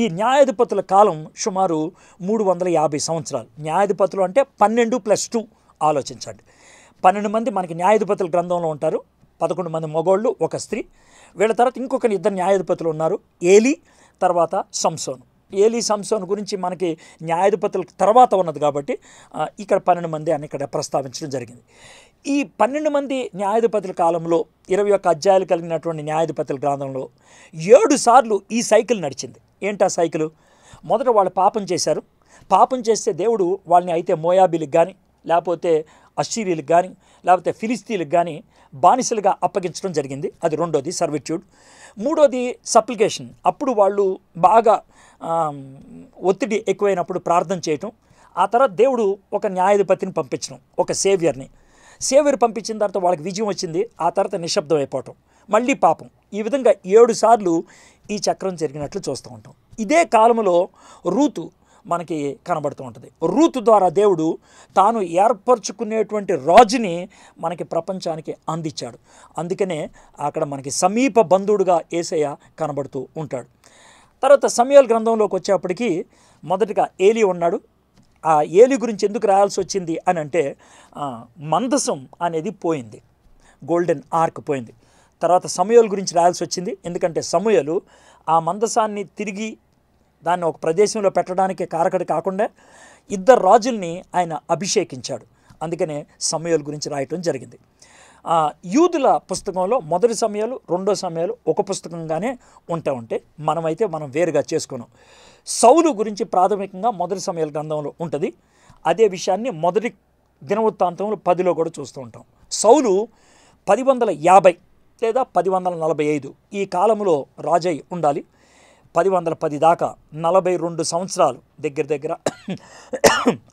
ఈ న్యాయాధిపతుల కాలం సుమారు మూడు వందల యాభై సంవత్సరాలు న్యాయాధిపతులు అంటే పన్నెండు ప్లస్ టూ ఆలోచించండి పన్నెండు మంది మనకి న్యాయాధిపతుల గ్రంథంలో ఉంటారు పదకొండు మంది మగోళ్ళు ఒక స్త్రీ వీళ్ళ తర్వాత ఇంకొక ఇద్దరు న్యాయాధిపతులు ఉన్నారు ఏలి తర్వాత సంసోను ఏలీ సంసోన్ గురించి మనకి న్యాయాధిపతుల తర్వాత ఉన్నది కాబట్టి ఇక్కడ పన్నెండు మంది అని ఇక్కడ ప్రస్తావించడం జరిగింది ఈ పన్నెండు మంది న్యాయాధిపతుల కాలంలో ఇరవై ఒక్క అధ్యాయాలు కలిగినటువంటి న్యాయాధిపతుల గ్రంథంలో ఏడు సార్లు ఈ సైకిల్ నడిచింది ఏంటా సైకిల్ మొదట వాళ్ళు పాపం చేశారు పాపం చేస్తే దేవుడు వాళ్ళని అయితే మోయాబీలకు కానీ లేకపోతే అశ్చీరీలకు కానీ లేకపోతే ఫిలిస్తీన్లకు కానీ బానిసలుగా అప్పగించడం జరిగింది అది రెండోది సర్విట్యూడ్ మూడోది సప్లికేషన్ అప్పుడు వాళ్ళు బాగా ఒత్తిడి ఎక్కువైనప్పుడు ప్రార్థన చేయటం ఆ తర్వాత దేవుడు ఒక న్యాయాధిపతిని పంపించడం ఒక సేవియర్ని సేవియర్ పంపించిన తర్వాత వాళ్ళకి విజయం వచ్చింది ఆ తర్వాత నిశ్శబ్దం అయిపోవటం మళ్ళీ పాపం ఈ విధంగా ఏడు సార్లు ఈ చక్రం జరిగినట్లు చూస్తూ ఉంటాం ఇదే కాలంలో రూతు మనకి కనబడుతూ ఉంటుంది రూత్ ద్వారా దేవుడు తాను ఏర్పరచుకునేటువంటి రాజుని మనకి ప్రపంచానికి అందించాడు అందుకనే అక్కడ మనకి సమీప బంధువుడుగా ఏసయ్య కనబడుతూ ఉంటాడు తర్వాత సమయాల గ్రంథంలోకి వచ్చేప్పటికీ మొదటగా ఏలి ఉన్నాడు ఆ ఏలి గురించి ఎందుకు రాయాల్సి వచ్చింది అని అంటే మందసం అనేది పోయింది గోల్డెన్ ఆర్క్ పోయింది తర్వాత సమయాల గురించి రాయాల్సి వచ్చింది ఎందుకంటే సమయాలు ఆ మందసాన్ని తిరిగి దాన్ని ఒక ప్రదేశంలో పెట్టడానికి కారకడు కాకుండా ఇద్దరు రాజుల్ని ఆయన అభిషేకించాడు అందుకనే సమయాల గురించి రాయటం జరిగింది యూదుల పుస్తకంలో మొదటి సమయాలు రెండో సమయాలు ఒక పుస్తకంగానే ఉంటా ఉంటే మనమైతే మనం వేరుగా చేసుకున్నాం సౌలు గురించి ప్రాథమికంగా మొదటి సమయాల గ్రంథంలో ఉంటుంది అదే విషయాన్ని మొదటి దినవృత్తాంతంలో పదిలో కూడా చూస్తూ ఉంటాం సౌలు పది వందల యాభై లేదా పది వందల నలభై ఐదు ఈ కాలంలో రాజయ్య ఉండాలి పది వందల పది దాకా నలభై రెండు సంవత్సరాలు దగ్గర దగ్గర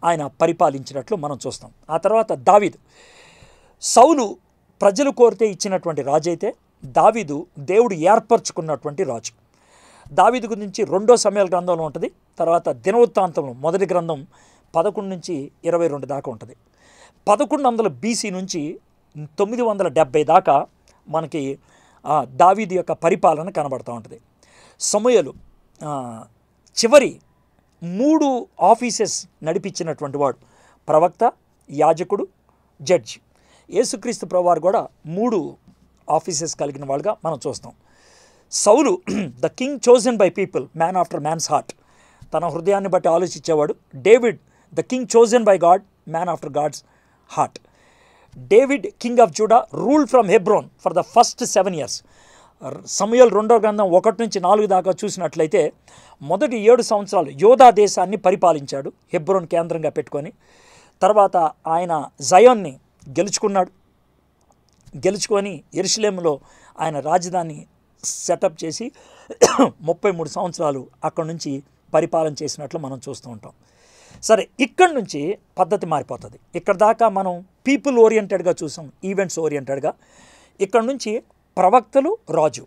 ఆయన పరిపాలించినట్లు మనం చూస్తాం ఆ తర్వాత దావీదు సౌలు ప్రజలు కోరితే ఇచ్చినటువంటి రాజు అయితే దావీదు దేవుడు ఏర్పరచుకున్నటువంటి రాజు దావిదు గురించి రెండో సమయాల గ్రంథంలో ఉంటుంది తర్వాత దినవృత్తాంతంలో మొదటి గ్రంథం పదకొండు నుంచి ఇరవై రెండు దాకా ఉంటుంది పదకొండు వందల బీసీ నుంచి తొమ్మిది వందల డెబ్బై దాకా మనకి దావీది యొక్క పరిపాలన కనబడుతూ ఉంటుంది సమయలు చివరి మూడు ఆఫీసెస్ నడిపించినటువంటి వాడు ప్రవక్త యాజకుడు జడ్జి యేసుక్రీస్తు ప్రవారు కూడా మూడు ఆఫీసెస్ కలిగిన వాళ్ళుగా మనం చూస్తాం Saul the king chosen by people man after man's heart తన హృదయాన్ని బట్టి ఆలోచించేవాడు David the king chosen by God man after God's heart David king of Judah rule from Hebron for the first seven years సమయాలు రెండో గ్రంథం ఒకటి నుంచి నాలుగు దాకా చూసినట్లయితే మొదటి ఏడు సంవత్సరాలు యోధా దేశాన్ని పరిపాలించాడు హెబ్రోన్ కేంద్రంగా పెట్టుకొని తర్వాత ఆయన జయోన్ని గెలుచుకున్నాడు గెలుచుకొని ఎరుసలేములో ఆయన రాజధాని సెటప్ చేసి ముప్పై మూడు సంవత్సరాలు అక్కడి నుంచి పరిపాలన చేసినట్లు మనం చూస్తూ ఉంటాం సరే ఇక్కడి నుంచి పద్ధతి మారిపోతుంది ఇక్కడ దాకా మనం పీపుల్ ఓరియంటెడ్గా చూసాం ఈవెంట్స్ ఓరియంటెడ్గా ఇక్కడ నుంచి ప్రవక్తలు రాజు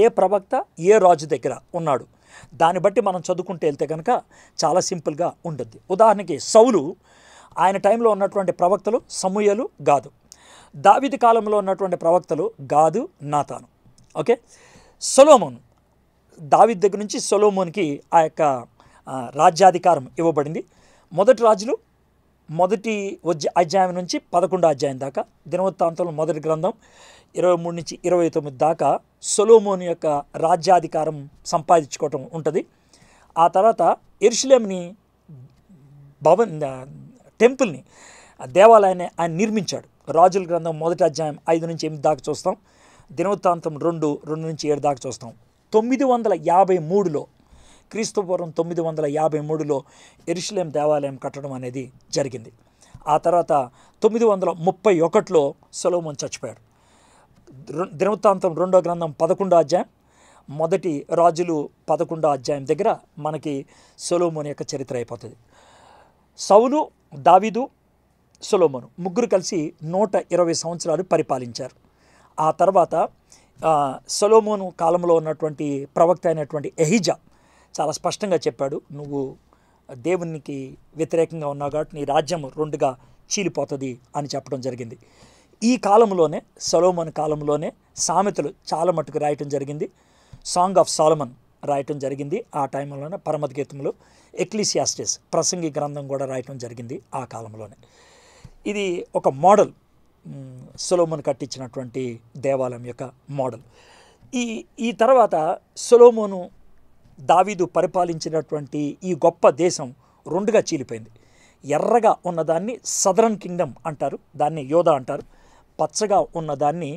ఏ ప్రవక్త ఏ రాజు దగ్గర ఉన్నాడు దాన్ని బట్టి మనం చదువుకుంటే వెళ్తే కనుక చాలా సింపుల్గా ఉంటుంది ఉదాహరణకి సౌలు ఆయన టైంలో ఉన్నటువంటి ప్రవక్తలు సమూయలు గాదు దావిది కాలంలో ఉన్నటువంటి ప్రవక్తలు గాదు నాతాను ఓకే సొలోమోన్ దావి దగ్గర నుంచి సొలోమోన్కి ఆ యొక్క రాజ్యాధికారం ఇవ్వబడింది మొదటి రాజులు మొదటి అధ్యాయం నుంచి పదకొండో అధ్యాయం దాకా దినవృత్తాంతంలో మొదటి గ్రంథం ఇరవై మూడు నుంచి ఇరవై తొమ్మిది దాకా సొలోమోని యొక్క రాజ్యాధికారం సంపాదించుకోవటం ఉంటుంది ఆ తర్వాత ఎరుషులేంని భవన్ టెంపుల్ని దేవాలయాన్ని ఆయన నిర్మించాడు రాజుల గ్రంథం మొదటి అధ్యాయం ఐదు నుంచి ఎనిమిది దాకా చూస్తాం దినవృత్తాంతం రెండు రెండు నుంచి ఏడు దాకా చూస్తాం తొమ్మిది వందల యాభై మూడులో క్రీస్తుపూర్వం తొమ్మిది వందల యాభై మూడులో ఎరుషులేం దేవాలయం కట్టడం అనేది జరిగింది ఆ తర్వాత తొమ్మిది వందల ముప్పై ఒకటిలో సొలోమోన్ చచ్చిపోయాడు దినవృత్తాంతం రెండో గ్రంథం పదకొండో అధ్యాయం మొదటి రాజులు పదకొండో అధ్యాయం దగ్గర మనకి సొలోమోన్ యొక్క చరిత్ర అయిపోతుంది సౌలు దావిదు సొలోమోను ముగ్గురు కలిసి నూట ఇరవై సంవత్సరాలు పరిపాలించారు ఆ తర్వాత సొలోమోను కాలంలో ఉన్నటువంటి ప్రవక్త అయినటువంటి ఎహిజా చాలా స్పష్టంగా చెప్పాడు నువ్వు దేవునికి వ్యతిరేకంగా ఉన్నావు కాబట్టి నీ రాజ్యం రెండుగా చీలిపోతుంది అని చెప్పడం జరిగింది ఈ కాలంలోనే సొలోమన్ కాలంలోనే సామెతలు చాలా మటుకు రాయటం జరిగింది సాంగ్ ఆఫ్ సాలమన్ రాయటం జరిగింది ఆ టైంలోనే పరమద్గీతములు ఎక్లిసియాస్టిస్ ప్రసంగి గ్రంథం కూడా రాయటం జరిగింది ఆ కాలంలోనే ఇది ఒక మోడల్ సొలోమన్ కట్టించినటువంటి దేవాలయం యొక్క మోడల్ ఈ ఈ తర్వాత సొలోమోను దావీదు పరిపాలించినటువంటి ఈ గొప్ప దేశం రెండుగా చీలిపోయింది ఎర్రగా ఉన్నదాన్ని సదరన్ కింగ్డమ్ అంటారు దాన్ని యోధా అంటారు పచ్చగా ఉన్నదాన్ని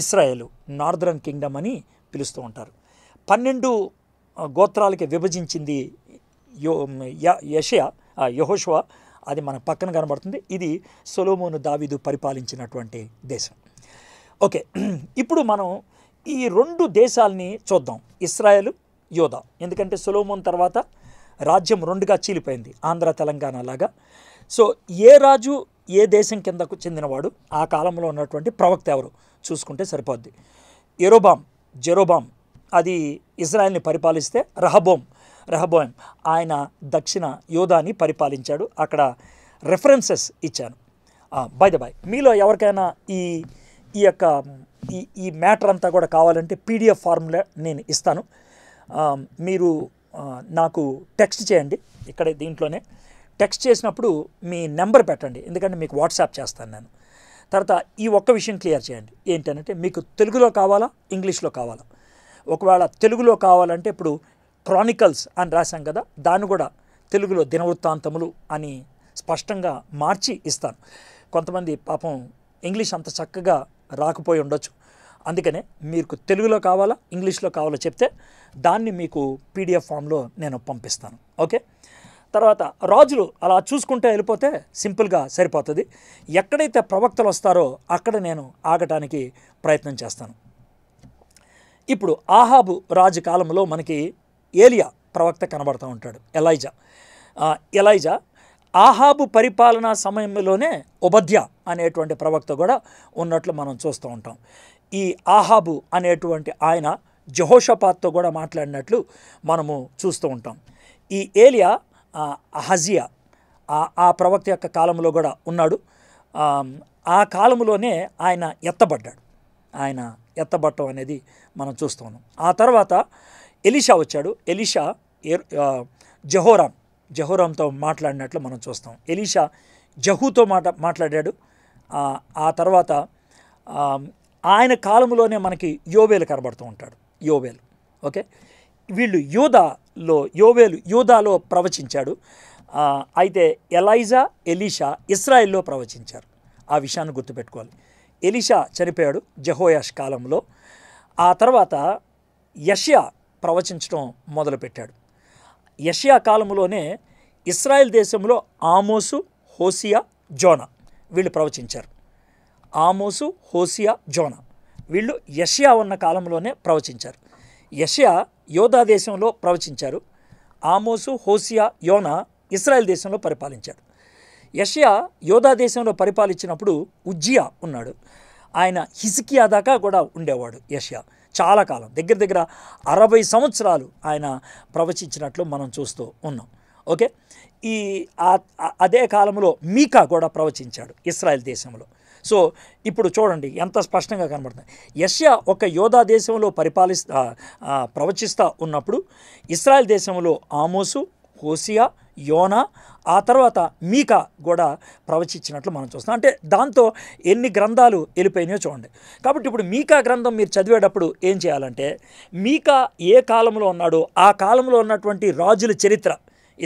ఇస్రాయేల్ నార్దరన్ కింగ్డమ్ అని పిలుస్తూ ఉంటారు పన్నెండు గోత్రాలకి విభజించింది యో యషయా యహోషువా అది మన పక్కన కనబడుతుంది ఇది సొలోమోను దావీదు పరిపాలించినటువంటి దేశం ఓకే ఇప్పుడు మనం ఈ రెండు దేశాలని చూద్దాం ఇస్రాయేల్ యోధ ఎందుకంటే సులోమోన్ తర్వాత రాజ్యం రెండుగా చీలిపోయింది ఆంధ్ర తెలంగాణ లాగా సో ఏ రాజు ఏ దేశం కిందకు చెందినవాడు ఆ కాలంలో ఉన్నటువంటి ప్రవక్త ఎవరు చూసుకుంటే సరిపోద్ది ఎరోబామ్ జెరోబామ్ అది ఇజ్రాయెల్ని పరిపాలిస్తే రహబోమ్ రహబోయం ఆయన దక్షిణ యోధాని పరిపాలించాడు అక్కడ రెఫరెన్సెస్ ఇచ్చాను బై ద బై మీలో ఎవరికైనా ఈ ఈ యొక్క ఈ ఈ మ్యాటర్ అంతా కూడా కావాలంటే పీడిఎఫ్ ఫార్ములా నేను ఇస్తాను మీరు నాకు టెక్స్ట్ చేయండి ఇక్కడ దీంట్లోనే టెక్స్ట్ చేసినప్పుడు మీ నెంబర్ పెట్టండి ఎందుకంటే మీకు వాట్సాప్ చేస్తాను నేను తర్వాత ఈ ఒక్క విషయం క్లియర్ చేయండి ఏంటంటే మీకు తెలుగులో కావాలా ఇంగ్లీష్లో కావాలా ఒకవేళ తెలుగులో కావాలంటే ఇప్పుడు క్రానికల్స్ అని రాశాం కదా దాన్ని కూడా తెలుగులో దినవృత్తాంతములు అని స్పష్టంగా మార్చి ఇస్తాను కొంతమంది పాపం ఇంగ్లీష్ అంత చక్కగా రాకపోయి ఉండొచ్చు అందుకనే మీకు తెలుగులో కావాలా ఇంగ్లీష్లో కావాలో చెప్తే దాన్ని మీకు పీడిఎఫ్ ఫామ్లో నేను పంపిస్తాను ఓకే తర్వాత రాజులు అలా చూసుకుంటే వెళ్ళిపోతే సింపుల్గా సరిపోతుంది ఎక్కడైతే ప్రవక్తలు వస్తారో అక్కడ నేను ఆగటానికి ప్రయత్నం చేస్తాను ఇప్పుడు ఆహాబు రాజు కాలంలో మనకి ఏలియా ప్రవక్త కనబడుతూ ఉంటాడు ఎలైజా ఎలైజా ఆహాబు పరిపాలనా సమయంలోనే ఉబధ్య అనేటువంటి ప్రవక్త కూడా ఉన్నట్లు మనం చూస్తూ ఉంటాం ఈ ఆహాబు అనేటువంటి ఆయన జహోషపాత్తో కూడా మాట్లాడినట్లు మనము చూస్తూ ఉంటాం ఈ ఏలియా హజియా ఆ ప్రవక్త యొక్క కాలంలో కూడా ఉన్నాడు ఆ కాలంలోనే ఆయన ఎత్తబడ్డాడు ఆయన ఎత్తబట్టం అనేది మనం చూస్తూ ఉన్నాం ఆ తర్వాత ఎలిషా వచ్చాడు ఎలిషా జహోరాం జహోరాంతో మాట్లాడినట్లు మనం చూస్తాం ఎలీషా జహూతో మాట మాట్లాడాడు ఆ తర్వాత ఆయన కాలంలోనే మనకి యోవేలు కనబడుతూ ఉంటాడు యోవేలు ఓకే వీళ్ళు యూదాలో యోవేలు యూదాలో ప్రవచించాడు అయితే ఎలైజా ఎలీషా ఇస్రాయిల్లో ప్రవచించారు ఆ విషయాన్ని గుర్తుపెట్టుకోవాలి ఎలీషా చనిపోయాడు జహోయాష్ కాలంలో ఆ తర్వాత యషియా ప్రవచించడం మొదలుపెట్టాడు యషియా కాలంలోనే ఇస్రాయెల్ దేశంలో ఆమోసు హోసియా జోనా వీళ్ళు ప్రవచించారు ఆమోసు హోసియా జోనా వీళ్ళు యషియా ఉన్న కాలంలోనే ప్రవచించారు యషియా యోధా దేశంలో ప్రవచించారు ఆమోసు హోసియా యోనా ఇస్రాయెల్ దేశంలో పరిపాలించారు యషియా యోధా దేశంలో పరిపాలించినప్పుడు ఉజ్జియా ఉన్నాడు ఆయన హిసికియా దాకా కూడా ఉండేవాడు యషియా చాలా కాలం దగ్గర దగ్గర అరవై సంవత్సరాలు ఆయన ప్రవచించినట్లు మనం చూస్తూ ఉన్నాం ఓకే ఈ అదే కాలంలో మీకా కూడా ప్రవచించాడు ఇస్రాయల్ దేశంలో సో ఇప్పుడు చూడండి ఎంత స్పష్టంగా కనబడుతుంది యష్యా ఒక యోధా దేశంలో పరిపాలిస్తా ప్రవచిస్తూ ఉన్నప్పుడు ఇస్రాయల్ దేశంలో ఆమోసు హోసియా యోనా ఆ తర్వాత మీకా కూడా ప్రవచించినట్లు మనం చూస్తాం అంటే దాంతో ఎన్ని గ్రంథాలు వెళ్ళిపోయినాయో చూడండి కాబట్టి ఇప్పుడు మీకా గ్రంథం మీరు చదివేటప్పుడు ఏం చేయాలంటే మీకా ఏ కాలంలో ఉన్నాడో ఆ కాలంలో ఉన్నటువంటి రాజుల చరిత్ర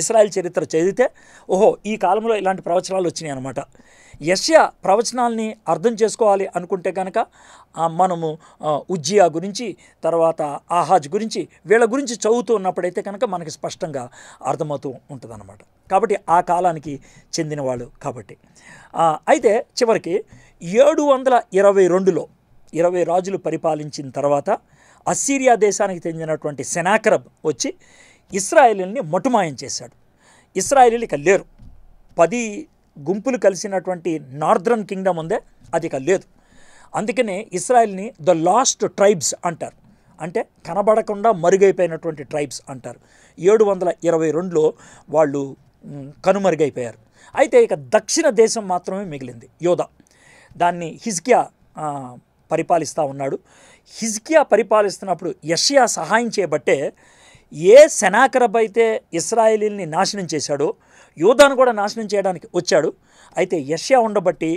ఇస్రాయల్ చరిత్ర చదివితే ఓహో ఈ కాలంలో ఇలాంటి ప్రవచనాలు వచ్చినాయి అనమాట యష్యా ప్రవచనాల్ని అర్థం చేసుకోవాలి అనుకుంటే కనుక మనము ఉజ్జియా గురించి తర్వాత ఆహాజ్ గురించి వీళ్ళ గురించి చదువుతూ ఉన్నప్పుడైతే కనుక మనకి స్పష్టంగా అర్థమవుతూ ఉంటుందన్నమాట కాబట్టి ఆ కాలానికి చెందిన వాళ్ళు కాబట్టి అయితే చివరికి ఏడు వందల ఇరవై రెండులో ఇరవై రాజులు పరిపాలించిన తర్వాత అస్సీరియా దేశానికి చెందినటువంటి సెనాక్రబ్ వచ్చి ఇస్రాయేలీని మటుమాయం చేశాడు ఇస్రాయేలీలు ఇక లేరు పది గుంపులు కలిసినటువంటి నార్దర్న్ కింగ్డమ్ ఉందే అది ఇక లేదు అందుకనే ఇస్రాయల్ని ద లాస్ట్ ట్రైబ్స్ అంటారు అంటే కనబడకుండా మరుగైపోయినటువంటి ట్రైబ్స్ అంటారు ఏడు వందల ఇరవై రెండులో వాళ్ళు కనుమరుగైపోయారు అయితే ఇక దక్షిణ దేశం మాత్రమే మిగిలింది యోధ దాన్ని హిజ్కియా పరిపాలిస్తూ ఉన్నాడు హిజ్కియా పరిపాలిస్తున్నప్పుడు యషియా సహాయం చేయబట్టే ఏ శనాకరబ్ అయితే ఇస్రాయేలీల్ని నాశనం చేశాడో యోధాను కూడా నాశనం చేయడానికి వచ్చాడు అయితే యష్యా ఉండబట్టి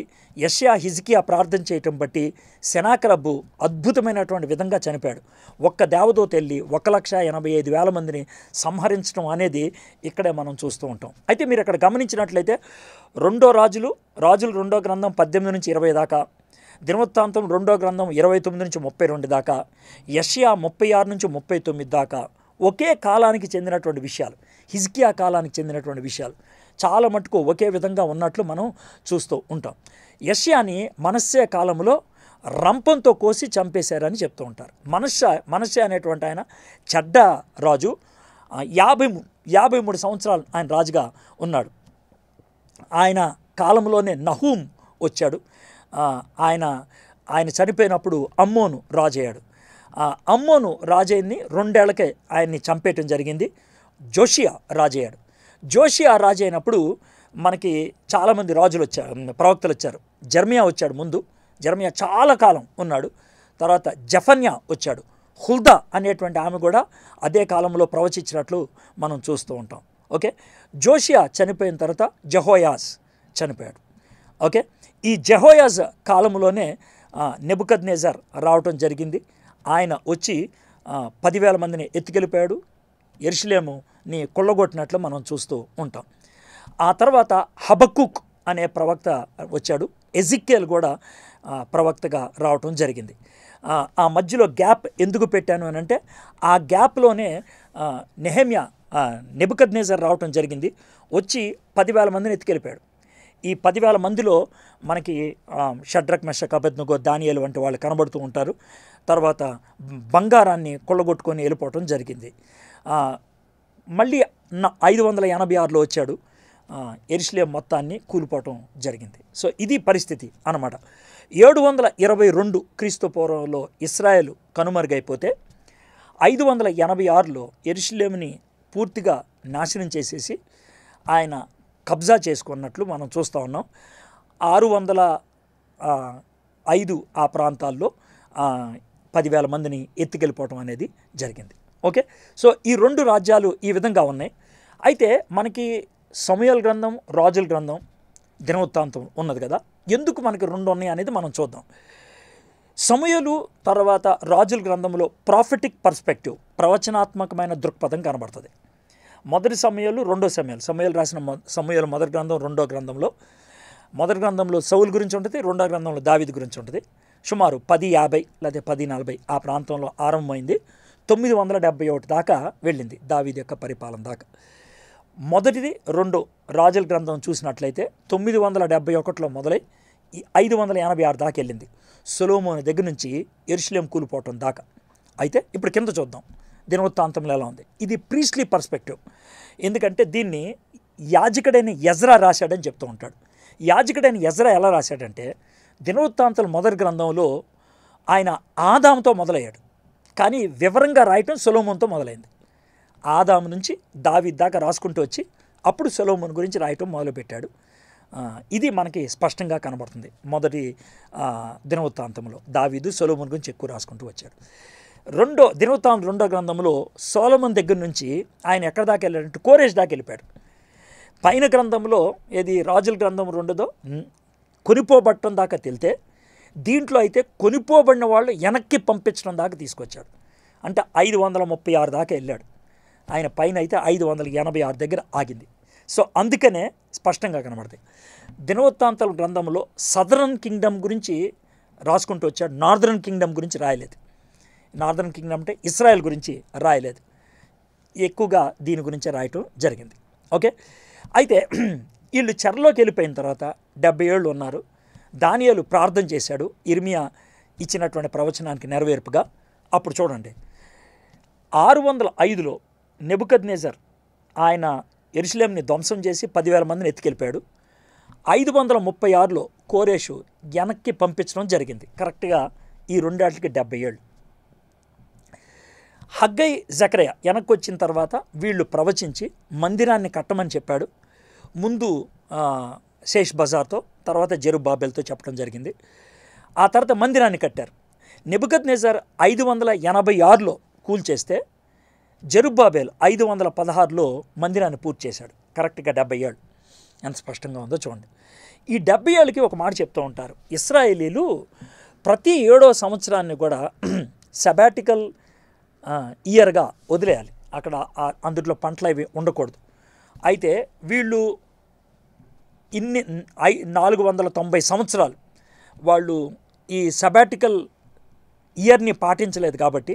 యష్యా హిజ్కియా ప్రార్థన చేయటం బట్టి శనాకరబ్బు అద్భుతమైనటువంటి విధంగా చనిపాడు ఒక్క దేవదో తెల్లి ఒక లక్ష ఎనభై ఐదు వేల మందిని సంహరించడం అనేది ఇక్కడే మనం చూస్తూ ఉంటాం అయితే మీరు ఇక్కడ గమనించినట్లయితే రెండో రాజులు రాజులు రెండో గ్రంథం పద్దెనిమిది నుంచి ఇరవై దాకా దినవృత్తాంతం రెండో గ్రంథం ఇరవై తొమ్మిది నుంచి ముప్పై రెండు దాకా యష్యా ముప్పై ఆరు నుంచి ముప్పై తొమ్మిది దాకా ఒకే కాలానికి చెందినటువంటి విషయాలు హిజ్కియా కాలానికి చెందినటువంటి విషయాలు చాలా మటుకు ఒకే విధంగా ఉన్నట్లు మనం చూస్తూ ఉంటాం యష్యాని మనస్సే కాలంలో రంపంతో కోసి చంపేశారని చెప్తూ ఉంటారు మనస్స మనస్సే అనేటువంటి ఆయన చెడ్డ రాజు యాభై యాభై మూడు సంవత్సరాలు ఆయన రాజుగా ఉన్నాడు ఆయన కాలంలోనే నహూం వచ్చాడు ఆయన ఆయన చనిపోయినప్పుడు అమ్మోను రాజయ్యాడు అమ్మోను రాజయ్యని రెండేళ్లకే ఆయన్ని చంపేయటం జరిగింది జోషియా రాజయ్యాడు జోషియా రాజైనప్పుడు మనకి చాలామంది రాజులు వచ్చారు ప్రవక్తలు వచ్చారు జర్మియా వచ్చాడు ముందు జర్మియా చాలా కాలం ఉన్నాడు తర్వాత జఫన్యా వచ్చాడు హుల్దా అనేటువంటి ఆమె కూడా అదే కాలంలో ప్రవచించినట్లు మనం చూస్తూ ఉంటాం ఓకే జోషియా చనిపోయిన తర్వాత జహోయాజ్ చనిపోయాడు ఓకే ఈ జహోయాజ్ కాలంలోనే నెబుకద్ రావటం జరిగింది ఆయన వచ్చి పదివేల మందిని ఎత్తుకెళ్ళిపోయాడు ఎరుషులేముని కొల్లగొట్టినట్లు మనం చూస్తూ ఉంటాం ఆ తర్వాత హబకుక్ అనే ప్రవక్త వచ్చాడు ఎజిక్కేల్ కూడా ప్రవక్తగా రావటం జరిగింది ఆ మధ్యలో గ్యాప్ ఎందుకు పెట్టాను అని అంటే ఆ గ్యాప్లోనే నెహమ్యా నెబుకద్నేజర్ రావటం జరిగింది వచ్చి పదివేల మందిని ఎత్తుకెళ్ళిపోయాడు ఈ పదివేల మందిలో మనకి షడ్రక్ మెషక్ అభద్నుగో దానియలు వంటి వాళ్ళు కనబడుతూ ఉంటారు తర్వాత బంగారాన్ని కొల్లగొట్టుకొని వెళ్ళిపోవటం జరిగింది మళ్ళీ ఐదు వందల ఎనభై ఆరులో వచ్చాడు ఎరిస్లే మొత్తాన్ని కూలిపోవటం జరిగింది సో ఇది పరిస్థితి అనమాట ఏడు వందల ఇరవై రెండు క్రీస్తు పూర్వంలో ఇస్రాయెల్ కనుమరుగైపోతే ఐదు వందల ఎనభై ఆరులో ఎరుషులేముని పూర్తిగా నాశనం చేసేసి ఆయన కబ్జా చేసుకున్నట్లు మనం చూస్తూ ఉన్నాం ఆరు వందల ఐదు ఆ ప్రాంతాల్లో పదివేల మందిని ఎత్తుకెళ్ళిపోవటం అనేది జరిగింది ఓకే సో ఈ రెండు రాజ్యాలు ఈ విధంగా ఉన్నాయి అయితే మనకి సమయాల గ్రంథం రాజుల గ్రంథం దినవృత్తాంతం ఉన్నది కదా ఎందుకు మనకి రెండు ఉన్నాయి అనేది మనం చూద్దాం సమయలు తర్వాత రాజుల గ్రంథంలో ప్రాఫిటిక్ పర్స్పెక్టివ్ ప్రవచనాత్మకమైన దృక్పథం కనబడుతుంది మొదటి సమయాలు రెండో సమయాలు సమయాలు రాసిన సమయాలు మొదటి గ్రంథం రెండో గ్రంథంలో మొదటి గ్రంథంలో సౌల్ గురించి ఉంటుంది రెండో గ్రంథంలో దావిది గురించి ఉంటుంది సుమారు పది యాభై లేదా పది నలభై ఆ ప్రాంతంలో ఆరంభమైంది తొమ్మిది వందల డెబ్బై ఒకటి దాకా వెళ్ళింది దావీది యొక్క పరిపాలన దాకా మొదటిది రెండు రాజుల గ్రంథం చూసినట్లయితే తొమ్మిది వందల డెబ్బై ఒకటిలో మొదలై ఐదు వందల ఎనభై ఆరు దాకా వెళ్ళింది సొలోమోని దగ్గర నుంచి ఎరుశలేం కూలిపోవటం దాకా అయితే ఇప్పుడు కింద చూద్దాం దినవృత్తాంతంలో ఎలా ఉంది ఇది ప్రీస్లీ పర్స్పెక్టివ్ ఎందుకంటే దీన్ని యాజకుడైన ఎజ్రా రాశాడని చెప్తూ ఉంటాడు యాజకుడైన ఎజ్రా ఎలా రాశాడంటే దినవృత్తాంతల మొదటి గ్రంథంలో ఆయన ఆదాముతో మొదలయ్యాడు కానీ వివరంగా రాయటం సొలోమోన్తో మొదలైంది ఆదాము నుంచి దావి దాకా రాసుకుంటూ వచ్చి అప్పుడు సొలోమోన్ గురించి రాయటం మొదలుపెట్టాడు ఇది మనకి స్పష్టంగా కనబడుతుంది మొదటి దినవృత్తాంతంలో దావీదు సొలోమోన్ గురించి ఎక్కువ రాసుకుంటూ వచ్చాడు రెండో దినవృత్తాంతం రెండో గ్రంథంలో సోలమన్ దగ్గర నుంచి ఆయన ఎక్కడ దాకా వెళ్ళాడంటే కోరేజ్ దాకా వెళ్ళిపోయాడు పైన గ్రంథంలో ఏది రాజుల గ్రంథం రెండదో కొనిపోబట్టడం దాకా తెలితే దీంట్లో అయితే కొనిపోబడిన వాళ్ళు వెనక్కి పంపించడం దాకా తీసుకొచ్చాడు అంటే ఐదు వందల ముప్పై ఆరు దాకా వెళ్ళాడు ఆయన పైన అయితే ఐదు వందల ఎనభై ఆరు దగ్గర ఆగింది సో అందుకనే స్పష్టంగా కనబడతాయి దినవృత్తాంతాల గ్రంథంలో సదరన్ కింగ్డమ్ గురించి రాసుకుంటూ వచ్చాడు నార్దర్న్ కింగ్డమ్ గురించి రాయలేదు నార్దర్న్ కింగ్డమ్ అంటే ఇస్రాయెల్ గురించి రాయలేదు ఎక్కువగా దీని గురించే రాయటం జరిగింది ఓకే అయితే వీళ్ళు చెరలోకి వెళ్ళిపోయిన తర్వాత డెబ్బై ఏళ్ళు ఉన్నారు దానియాలు ప్రార్థన చేశాడు ఇర్మియా ఇచ్చినటువంటి ప్రవచనానికి నెరవేర్పుగా అప్పుడు చూడండి ఆరు వందల ఐదులో నెబుకద్నేజర్ ఆయన ఎరుసలేంని ధ్వంసం చేసి పదివేల మందిని ఎత్తుకెళ్ళిపోయాడు ఐదు వందల ముప్పై ఆరులో కోరేషు వెనక్కి పంపించడం జరిగింది కరెక్ట్గా ఈ రెండేళ్లకి డెబ్బై ఏళ్ళు హగ్గై జకరయ వెనక్కి వచ్చిన తర్వాత వీళ్ళు ప్రవచించి మందిరాన్ని కట్టమని చెప్పాడు ముందు శేష్ బజార్తో తర్వాత జెరుబాబెల్తో చెప్పడం జరిగింది ఆ తర్వాత మందిరాన్ని కట్టారు నిబద్ నెజర్ ఐదు వందల ఎనభై ఆరులో కూల్చేస్తే జరుబాబేల్ ఐదు వందల పదహారులో మందిరాన్ని పూర్తి చేశాడు కరెక్ట్గా డెబ్బై ఏళ్ళు ఎంత స్పష్టంగా ఉందో చూడండి ఈ డెబ్బై ఏళ్ళకి ఒక మాట చెప్తూ ఉంటారు ఇస్రాయేలీలు ప్రతి ఏడో సంవత్సరాన్ని కూడా సెబాటికల్ ఇయర్గా వదిలేయాలి అక్కడ అందులో పంటలు అవి ఉండకూడదు అయితే వీళ్ళు ఇన్ని ఐ నాలుగు వందల తొంభై సంవత్సరాలు వాళ్ళు ఈ సబాటికల్ ఇయర్ని పాటించలేదు కాబట్టి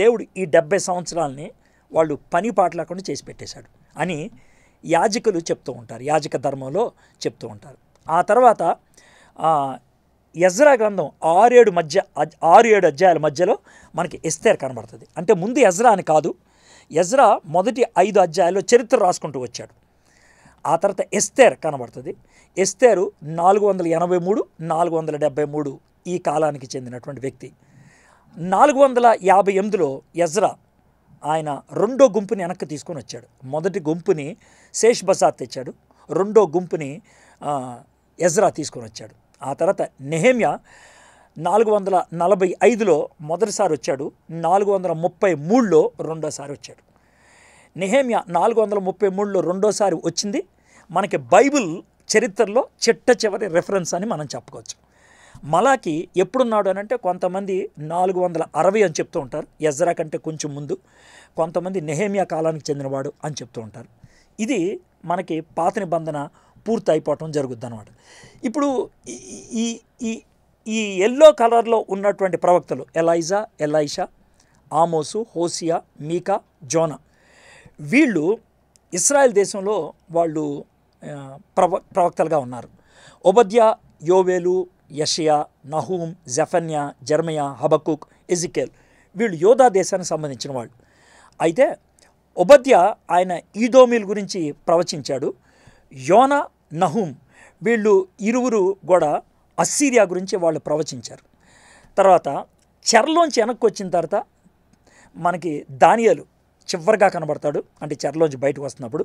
దేవుడు ఈ డెబ్బై సంవత్సరాలని వాళ్ళు పని పాట లేకుండా చేసి పెట్టేశాడు అని యాజకులు చెప్తూ ఉంటారు యాజక ధర్మంలో చెప్తూ ఉంటారు ఆ తర్వాత ఎజ్రా గ్రంథం ఆరు ఏడు మధ్య ఆరు ఏడు అధ్యాయాల మధ్యలో మనకి ఎస్తేర్ కనబడుతుంది అంటే ముందు ఎజ్రా అని కాదు ఎజ్రా మొదటి ఐదు అధ్యాయాల్లో చరిత్ర రాసుకుంటూ వచ్చాడు ఆ తర్వాత ఎస్తేర్ కనబడుతుంది ఎస్తేరు నాలుగు వందల ఎనభై మూడు నాలుగు వందల డెబ్బై మూడు ఈ కాలానికి చెందినటువంటి వ్యక్తి నాలుగు వందల యాభై ఎనిమిదిలో ఎజ్రా ఆయన రెండో గుంపుని వెనక్కి తీసుకొని వచ్చాడు మొదటి గుంపుని శేష్ బసాద్ తెచ్చాడు రెండో గుంపుని ఎజ్రా తీసుకొని వచ్చాడు ఆ తర్వాత నెహేమ్యా నాలుగు వందల నలభై ఐదులో మొదటిసారి వచ్చాడు నాలుగు వందల ముప్పై మూడులో రెండోసారి వచ్చాడు నెహేమియా నాలుగు వందల ముప్పై మూడులో రెండోసారి వచ్చింది మనకి బైబిల్ చరిత్రలో చిట్ట చివరి రెఫరెన్స్ అని మనం చెప్పుకోవచ్చు మలాకి ఎప్పుడున్నాడు అని అంటే కొంతమంది నాలుగు వందల అరవై అని చెప్తూ ఉంటారు ఎజ్రా కంటే కొంచెం ముందు కొంతమంది నెహేమియా కాలానికి చెందినవాడు అని చెప్తూ ఉంటారు ఇది మనకి పాత నిబంధన పూర్తి అయిపోవటం జరుగుద్ది అనమాట ఇప్పుడు ఈ ఈ ఈ ఎల్లో కలర్లో ఉన్నటువంటి ప్రవక్తలు Elijah Elisha Amos Hosea Micah Jonah వీళ్ళు ఇస్రాయెల్ దేశంలో వాళ్ళు ప్రవ ప్రవక్తలుగా ఉన్నారు ఒబద్య యోవేలు Isaiah Nahum Zephaniah Jeremiah Habakkuk Ezekiel వీళ్ళు యోధా దేశానికి సంబంధించిన వాళ్ళు అయితే ఒబద్య ఆయన ఈదోమిల్ గురించి ప్రవచించాడు యోన నహూమ్ వీళ్ళు ఇరువురు కూడా అస్సీరియా గురించి వాళ్ళు ప్రవచించారు తర్వాత చెరలోంచి వెనక్కి వచ్చిన తర్వాత మనకి దానియాలు చివరిగా కనబడతాడు అంటే చెరలోంచి బయటకు వస్తున్నప్పుడు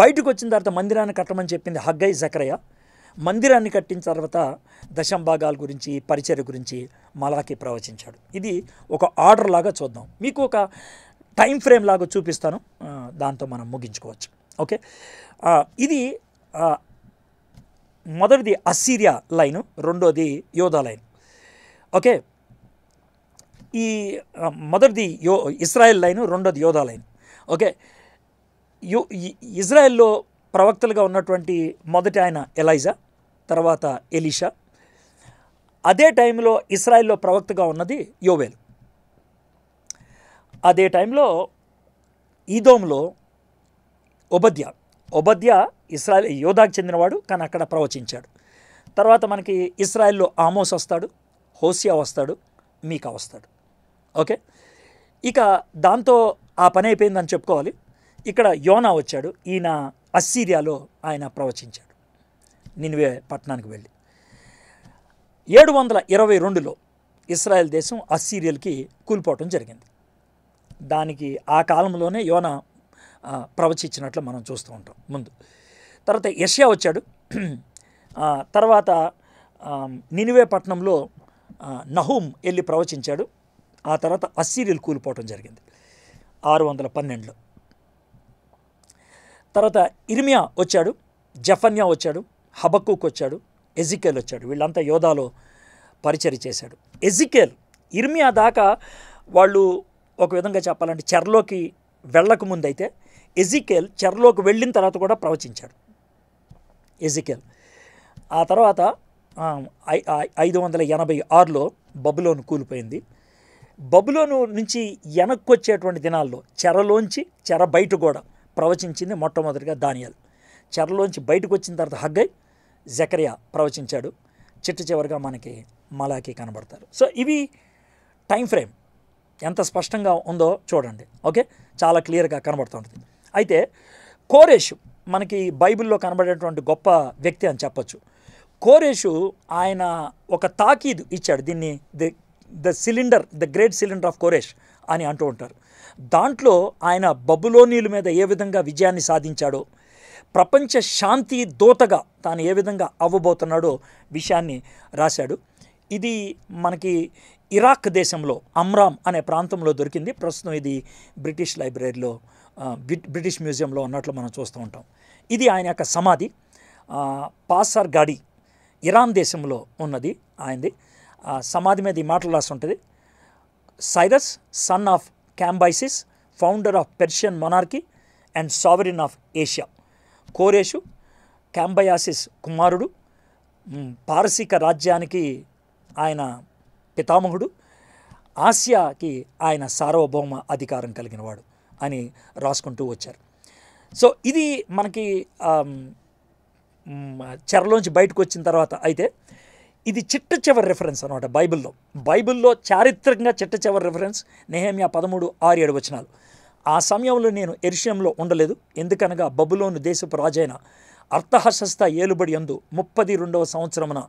బయటకు వచ్చిన తర్వాత మందిరాన్ని కట్టమని చెప్పింది హగ్గై జక్రయ్య మందిరాన్ని కట్టిన తర్వాత దశంభాగాల గురించి పరిచయ గురించి మలాకి ప్రవచించాడు ఇది ఒక ఆర్డర్ లాగా చూద్దాం మీకు ఒక టైం ఫ్రేమ్ లాగా చూపిస్తాను దాంతో మనం ముగించుకోవచ్చు ఓకే ఇది మొదటిది అసీరియా లైను రెండోది యోధా లైన్ ఓకే ఈ మొదటిది యో ఇస్రాయెల్ లైన్ రెండోది యోధా లైన్ ఓకే యో ఇజ్రాయెల్లో ప్రవక్తలుగా ఉన్నటువంటి మొదటి ఆయన ఎలైజా తర్వాత ఎలీషా అదే టైంలో ఇస్రాయెల్లో ప్రవక్తగా ఉన్నది యోవేల్ అదే టైంలో ఈదోంలో ఒబద్య ఒబద్య ఇస్రాయల్ యోధాకి చెందినవాడు కానీ అక్కడ ప్రవచించాడు తర్వాత మనకి ఇస్రాయెల్లో ఆమోస్ వస్తాడు హోసియా వస్తాడు మీకా వస్తాడు ఓకే ఇక దాంతో ఆ పని అయిపోయిందని చెప్పుకోవాలి ఇక్కడ యోనా వచ్చాడు ఈయన అస్సీరియాలో ఆయన ప్రవచించాడు నిన్వే పట్టణానికి వెళ్ళి ఏడు వందల ఇరవై రెండులో ఇస్రాయెల్ దేశం అస్సీరియల్కి కూలిపోవటం జరిగింది దానికి ఆ కాలంలోనే యోన ప్రవచించినట్లు మనం చూస్తూ ఉంటాం ముందు తర్వాత యష్యా వచ్చాడు తర్వాత నినివే పట్టణంలో నహూమ్ వెళ్ళి ప్రవచించాడు ఆ తర్వాత అస్సీరియల్ కూలిపోవటం జరిగింది ఆరు వందల పన్నెండులో తర్వాత ఇర్మియా వచ్చాడు జఫన్యా వచ్చాడు హబక్కుకు వచ్చాడు ఎజికేల్ వచ్చాడు వీళ్ళంతా యోధాలో పరిచయ చేశాడు ఎజికేల్ ఇర్మియా దాకా వాళ్ళు ఒక విధంగా చెప్పాలంటే చెరలోకి వెళ్ళక ముందైతే ఎజికేల్ చెరలోకి వెళ్ళిన తర్వాత కూడా ప్రవచించాడు ఎజికేల్ ఆ తర్వాత ఐదు వందల ఎనభై ఆరులో బబులోను కూలిపోయింది బబులోను నుంచి వెనక్కి వచ్చేటువంటి దినాల్లో చెరలోంచి చెర బయట కూడా ప్రవచించింది మొట్టమొదటిగా దానియాలు చెరలోంచి బయటకు వచ్చిన తర్వాత హగ్గై జకరియా ప్రవచించాడు చిట్ట చివరిగా మనకి మలాకి కనబడతారు సో ఇవి టైం ఫ్రేమ్ ఎంత స్పష్టంగా ఉందో చూడండి ఓకే చాలా క్లియర్గా కనబడుతుంది అయితే కోరేషు మనకి బైబిల్లో కనబడేటువంటి గొప్ప వ్యక్తి అని చెప్పచ్చు కోరేషు ఆయన ఒక తాకీదు ఇచ్చాడు దీన్ని the cylinder the great cylinder of కోరేష్ అని అంటూ ఉంటారు దాంట్లో ఆయన బబులోనీల మీద ఏ విధంగా విజయాన్ని సాధించాడో ప్రపంచ శాంతి దోతగా తాను ఏ విధంగా అవ్వబోతున్నాడో విషయాన్ని రాశాడు ఇది మనకి ఇరాక్ దేశంలో అమ్రామ్ అనే ప్రాంతంలో దొరికింది ప్రస్తుతం ఇది బ్రిటిష్ లైబ్రరీలో బ్రిటిష్ మ్యూజియంలో ఉన్నట్లు మనం చూస్తూ ఉంటాం ఇది ఆయన యొక్క సమాధి పాసార్ గాడి ఇరాన్ దేశంలో ఉన్నది ఆయనది సమాధి మీద ఈ మాటలు ఉంటుంది Cyrus son of Cambyses founder of Persian monarchy and sovereign of Asia కోరేషు క్యాంబయాసిస్ కుమారుడు పారసీక రాజ్యానికి ఆయన పితామహుడు ఆసియాకి ఆయన సార్వభౌమ అధికారం కలిగినవాడు అని రాసుకుంటూ వచ్చారు సో ఇది మనకి చెరలోంచి బయటకు వచ్చిన తర్వాత అయితే ఇది చిట్ట చివరి రిఫరెన్స్ అనమాట బైబిల్లో బైబిల్లో చారిత్రకంగా చిట్ట చివరి రిఫరెన్స్ నెహమియా పదమూడు ఆరు ఏడు వచనాలు ఆ సమయంలో నేను ఎరుషియంలో ఉండలేదు ఎందుకనగా బబులోను దేశపు రాజైన అర్థహశస్త ఏలుబడి అందు ముప్పది రెండవ సంవత్సరమున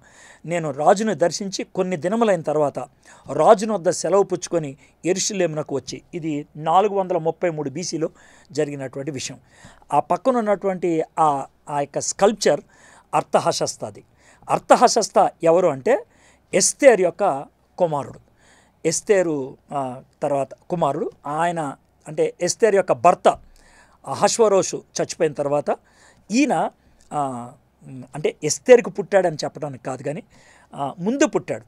నేను రాజును దర్శించి కొన్ని దినములైన తర్వాత రాజును వద్ద సెలవు పుచ్చుకొని ఎరుషులేమునకు వచ్చి ఇది నాలుగు వందల ముప్పై మూడు బీసీలో జరిగినటువంటి విషయం ఆ పక్కన ఉన్నటువంటి ఆ యొక్క స్కల్ప్చర్ అర్థహశస్తది అర్థహశస్త ఎవరు అంటే ఎస్తేర్ యొక్క కుమారుడు ఎస్తేరు తర్వాత కుమారుడు ఆయన అంటే ఎస్తేర్ యొక్క భర్త అహశ్వరోషు చచ్చిపోయిన తర్వాత ఈయన అంటే ఎస్తేర్కి పుట్టాడని చెప్పడానికి కాదు కానీ ముందు పుట్టాడు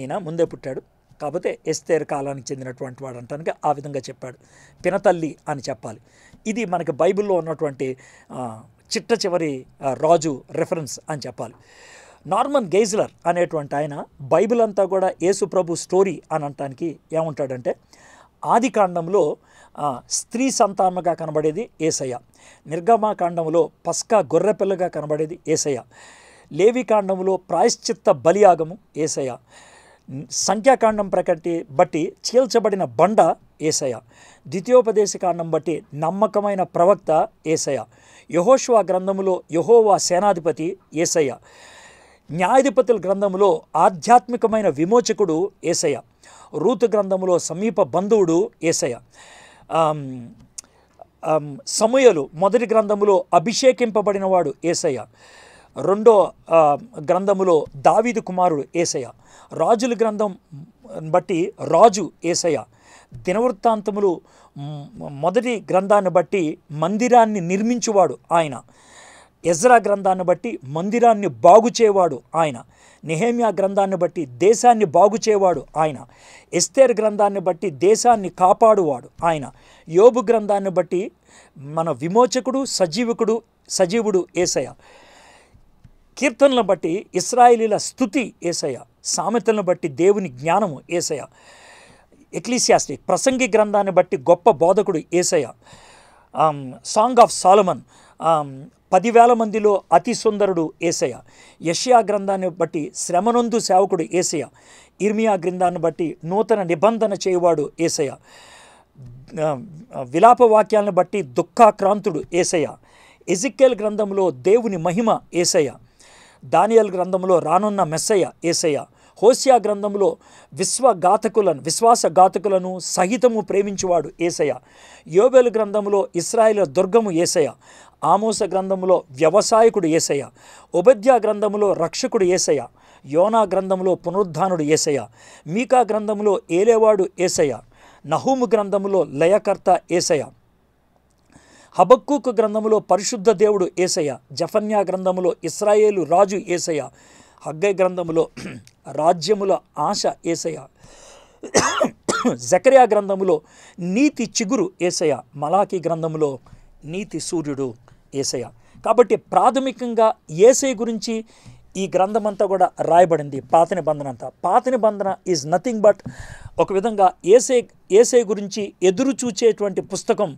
ఈయన ముందే పుట్టాడు కాకపోతే ఎస్తేర్ కాలానికి చెందినటువంటి వాడు అంటానికి ఆ విధంగా చెప్పాడు పినతల్లి అని చెప్పాలి ఇది మనకి బైబిల్లో ఉన్నటువంటి చిట్ట చివరి రాజు రెఫరెన్స్ అని చెప్పాలి నార్మన్ గెయిజ్లర్ అనేటువంటి ఆయన బైబిల్ అంతా కూడా యేసు ప్రభు స్టోరీ అని అనటానికి ఏమంటాడంటే ఆది కాండంలో స్త్రీ సంతానంగా కనబడేది ఏసయ్య నిర్గమాకాండంలో పస్కా గొర్రెపిల్లగా కనబడేది ఏసయ్య లేవికాండంలో ప్రాయశ్చిత్త బలియాగము ఏసయ్య సంఖ్యాకాండం ప్రకటి బట్టి చీల్చబడిన బండ ఏసయ ద్వితీయోపదేశ కాండం బట్టి నమ్మకమైన ప్రవక్త ఏసయ యహోష్వా గ్రంథములో యహోవా సేనాధిపతి ఏసయ్య న్యాయాధిపతుల గ్రంథంలో ఆధ్యాత్మికమైన విమోచకుడు ఏసయ్య రూతు గ్రంథంలో సమీప బంధువుడు ఏసయ్య సమయలు మొదటి గ్రంథములో అభిషేకింపబడినవాడు ఏసయ్య రెండో గ్రంథములో దావీదు కుమారుడు ఏసయ్య రాజుల గ్రంథం బట్టి రాజు ఏసయ్య దినవృత్తాంతములు మొదటి గ్రంథాన్ని బట్టి మందిరాన్ని నిర్మించువాడు ఆయన ఎజ్రా గ్రంథాన్ని బట్టి మందిరాన్ని బాగుచేవాడు ఆయన నెహేమియా గ్రంథాన్ని బట్టి దేశాన్ని బాగుచేవాడు ఆయన ఎస్తేర్ గ్రంథాన్ని బట్టి దేశాన్ని కాపాడువాడు ఆయన యోబు గ్రంథాన్ని బట్టి మన విమోచకుడు సజీవకుడు సజీవుడు ఏసయ కీర్తనలను బట్టి ఇస్రాయిలీల స్థుతి ఏసయ సామెతలను బట్టి దేవుని జ్ఞానము ఏసయ ఎక్లీసియాస్టి ప్రసంగి గ్రంథాన్ని బట్టి గొప్ప బోధకుడు ఏసయ సాంగ్ ఆఫ్ సాలమన్ పదివేల మందిలో అతి సుందరుడు ఏసయ యష్యా గ్రంథాన్ని బట్టి శ్రమనందు సేవకుడు ఏసయ ఇర్మియా గ్రంథాన్ని బట్టి నూతన నిబంధన చేయవాడు ఏసయ విలాప వాక్యాలను బట్టి దుఃఖాక్రాంతుడు ఏసయ ఎజిక్కేల్ గ్రంథంలో దేవుని మహిమ ఏసయ దానియల్ గ్రంథంలో రానున్న మెస్సయ ఏసయ్య హోసియా గ్రంథంలో విశ్వఘాతకులను విశ్వాసఘాతకులను సహితము ప్రేమించువాడు ఏసయ యోబెల్ గ్రంథంలో ఇస్రాయేల్ దుర్గము ఏసయ ఆమోస గ్రంథంలో వ్యవసాయకుడు ఏసయ ఉపద్యా గ్రంథంలో రక్షకుడు ఏసయ యోనా గ్రంథంలో పునరుద్ధానుడు ఏసయ మీకా గ్రంథంలో ఏలేవాడు ఏసయ నహూము గ్రంథంలో లయకర్త ఏసయ హబక్కుకు గ్రంథంలో పరిశుద్ధ దేవుడు ఏసయ జఫన్యా గ్రంథంలో ఇస్రాయేలు రాజు ఏసయ హగ్గై గ్రంథంలో రాజ్యముల ఆశ ఏసయ జకర్యా గ్రంథములో నీతి చిగురు ఏసయ మలాకి గ్రంథములో నీతి సూర్యుడు ఏసయ కాబట్టి ప్రాథమికంగా ఏసై గురించి ఈ గ్రంథం అంతా కూడా రాయబడింది పాత నిబంధన అంతా పాత నిబంధన ఈజ్ నథింగ్ బట్ ఒక విధంగా ఏసే ఏసే గురించి ఎదురు చూచేటువంటి పుస్తకం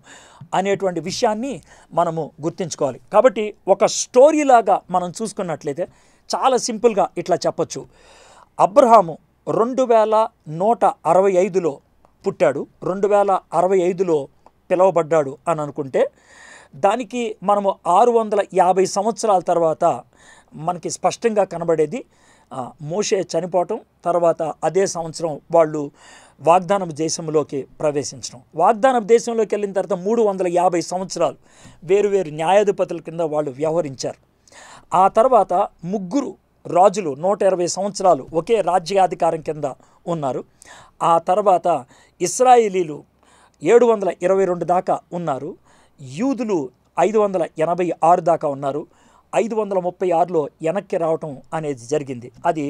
అనేటువంటి విషయాన్ని మనము గుర్తించుకోవాలి కాబట్టి ఒక స్టోరీలాగా మనం చూసుకున్నట్లయితే చాలా సింపుల్గా ఇట్లా చెప్పచ్చు అబ్రహాము రెండు వేల నూట అరవై ఐదులో పుట్టాడు రెండు వేల అరవై ఐదులో పిలవబడ్డాడు అని అనుకుంటే దానికి మనము ఆరు వందల యాభై సంవత్సరాల తర్వాత మనకి స్పష్టంగా కనబడేది మోషే చనిపోవటం తర్వాత అదే సంవత్సరం వాళ్ళు వాగ్దానం దేశంలోకి ప్రవేశించడం వాగ్దానం దేశంలోకి వెళ్ళిన తర్వాత మూడు వందల యాభై సంవత్సరాలు వేరువేరు న్యాయాధిపతుల కింద వాళ్ళు వ్యవహరించారు ఆ తర్వాత ముగ్గురు రాజులు నూట ఇరవై సంవత్సరాలు ఒకే రాజ్యాధికారం కింద ఉన్నారు ఆ తర్వాత ఇస్రాయిలీలు ఏడు వందల ఇరవై రెండు దాకా ఉన్నారు యూదులు ఐదు వందల ఎనభై ఆరు దాకా ఉన్నారు ఐదు వందల ముప్పై ఆరులో వెనక్కి రావటం అనేది జరిగింది అది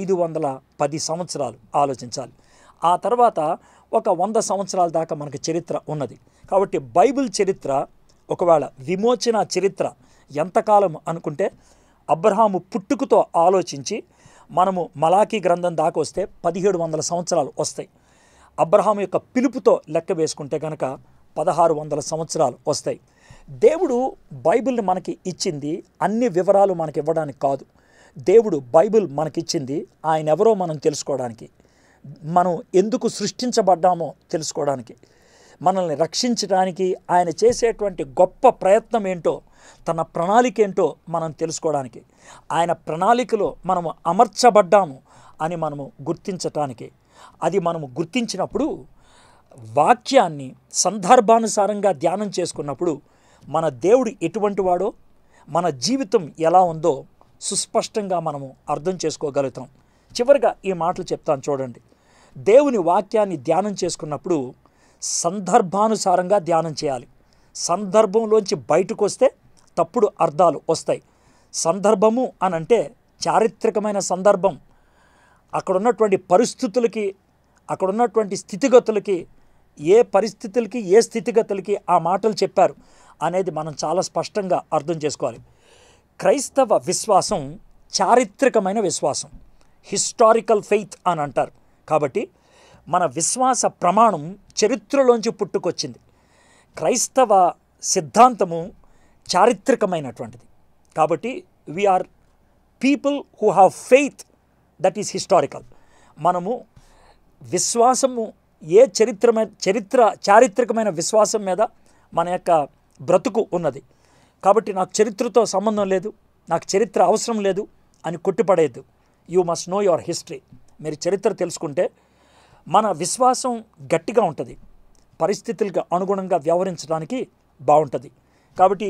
ఐదు వందల పది సంవత్సరాలు ఆలోచించాలి ఆ తర్వాత ఒక వంద సంవత్సరాల దాకా మనకు చరిత్ర ఉన్నది కాబట్టి బైబిల్ చరిత్ర ఒకవేళ విమోచన చరిత్ర ఎంతకాలం అనుకుంటే అబ్రహాము పుట్టుకతో ఆలోచించి మనము మలాఖీ గ్రంథం దాకా వస్తే పదిహేడు వందల సంవత్సరాలు వస్తాయి అబ్రహాం యొక్క పిలుపుతో లెక్క వేసుకుంటే కనుక పదహారు వందల సంవత్సరాలు వస్తాయి దేవుడు బైబిల్ని మనకి ఇచ్చింది అన్ని వివరాలు మనకి ఇవ్వడానికి కాదు దేవుడు బైబిల్ మనకిచ్చింది ఆయన ఎవరో మనం తెలుసుకోవడానికి మనం ఎందుకు సృష్టించబడ్డామో తెలుసుకోవడానికి మనల్ని రక్షించడానికి ఆయన చేసేటువంటి గొప్ప ప్రయత్నం ఏంటో తన ప్రణాళిక ఏంటో మనం తెలుసుకోవడానికి ఆయన ప్రణాళికలో మనము అమర్చబడ్డాము అని మనము గుర్తించటానికి అది మనము గుర్తించినప్పుడు వాక్యాన్ని సందర్భానుసారంగా ధ్యానం చేసుకున్నప్పుడు మన దేవుడు ఎటువంటి వాడో మన జీవితం ఎలా ఉందో సుస్పష్టంగా మనము అర్థం చేసుకోగలుగుతాం చివరిగా ఈ మాటలు చెప్తాను చూడండి దేవుని వాక్యాన్ని ధ్యానం చేసుకున్నప్పుడు సందర్భానుసారంగా ధ్యానం చేయాలి సందర్భంలోంచి బయటకు వస్తే తప్పుడు అర్థాలు వస్తాయి సందర్భము అని అంటే చారిత్రకమైన సందర్భం అక్కడ ఉన్నటువంటి పరిస్థితులకి అక్కడ ఉన్నటువంటి స్థితిగతులకి ఏ పరిస్థితులకి ఏ స్థితిగతులకి ఆ మాటలు చెప్పారు అనేది మనం చాలా స్పష్టంగా అర్థం చేసుకోవాలి క్రైస్తవ విశ్వాసం చారిత్రకమైన విశ్వాసం హిస్టారికల్ ఫెయిత్ అని అంటారు కాబట్టి మన విశ్వాస ప్రమాణం చరిత్రలోంచి పుట్టుకొచ్చింది క్రైస్తవ సిద్ధాంతము చారిత్రకమైనటువంటిది కాబట్టి we are people who have faith that is historical మనము విశ్వాసము ఏ చరిత్రమైన చరిత్ర చారిత్రకమైన విశ్వాసం మీద మన యొక్క బ్రతుకు ఉన్నది కాబట్టి నాకు చరిత్రతో సంబంధం లేదు నాకు చరిత్ర అవసరం లేదు అని కొట్టిపడేయద్దు you must know your history మీరు చరిత్ర తెలుసుకుంటే మన విశ్వాసం గట్టిగా ఉంటుంది పరిస్థితులకు అనుగుణంగా వ్యవహరించడానికి బాగుంటుంది కాబట్టి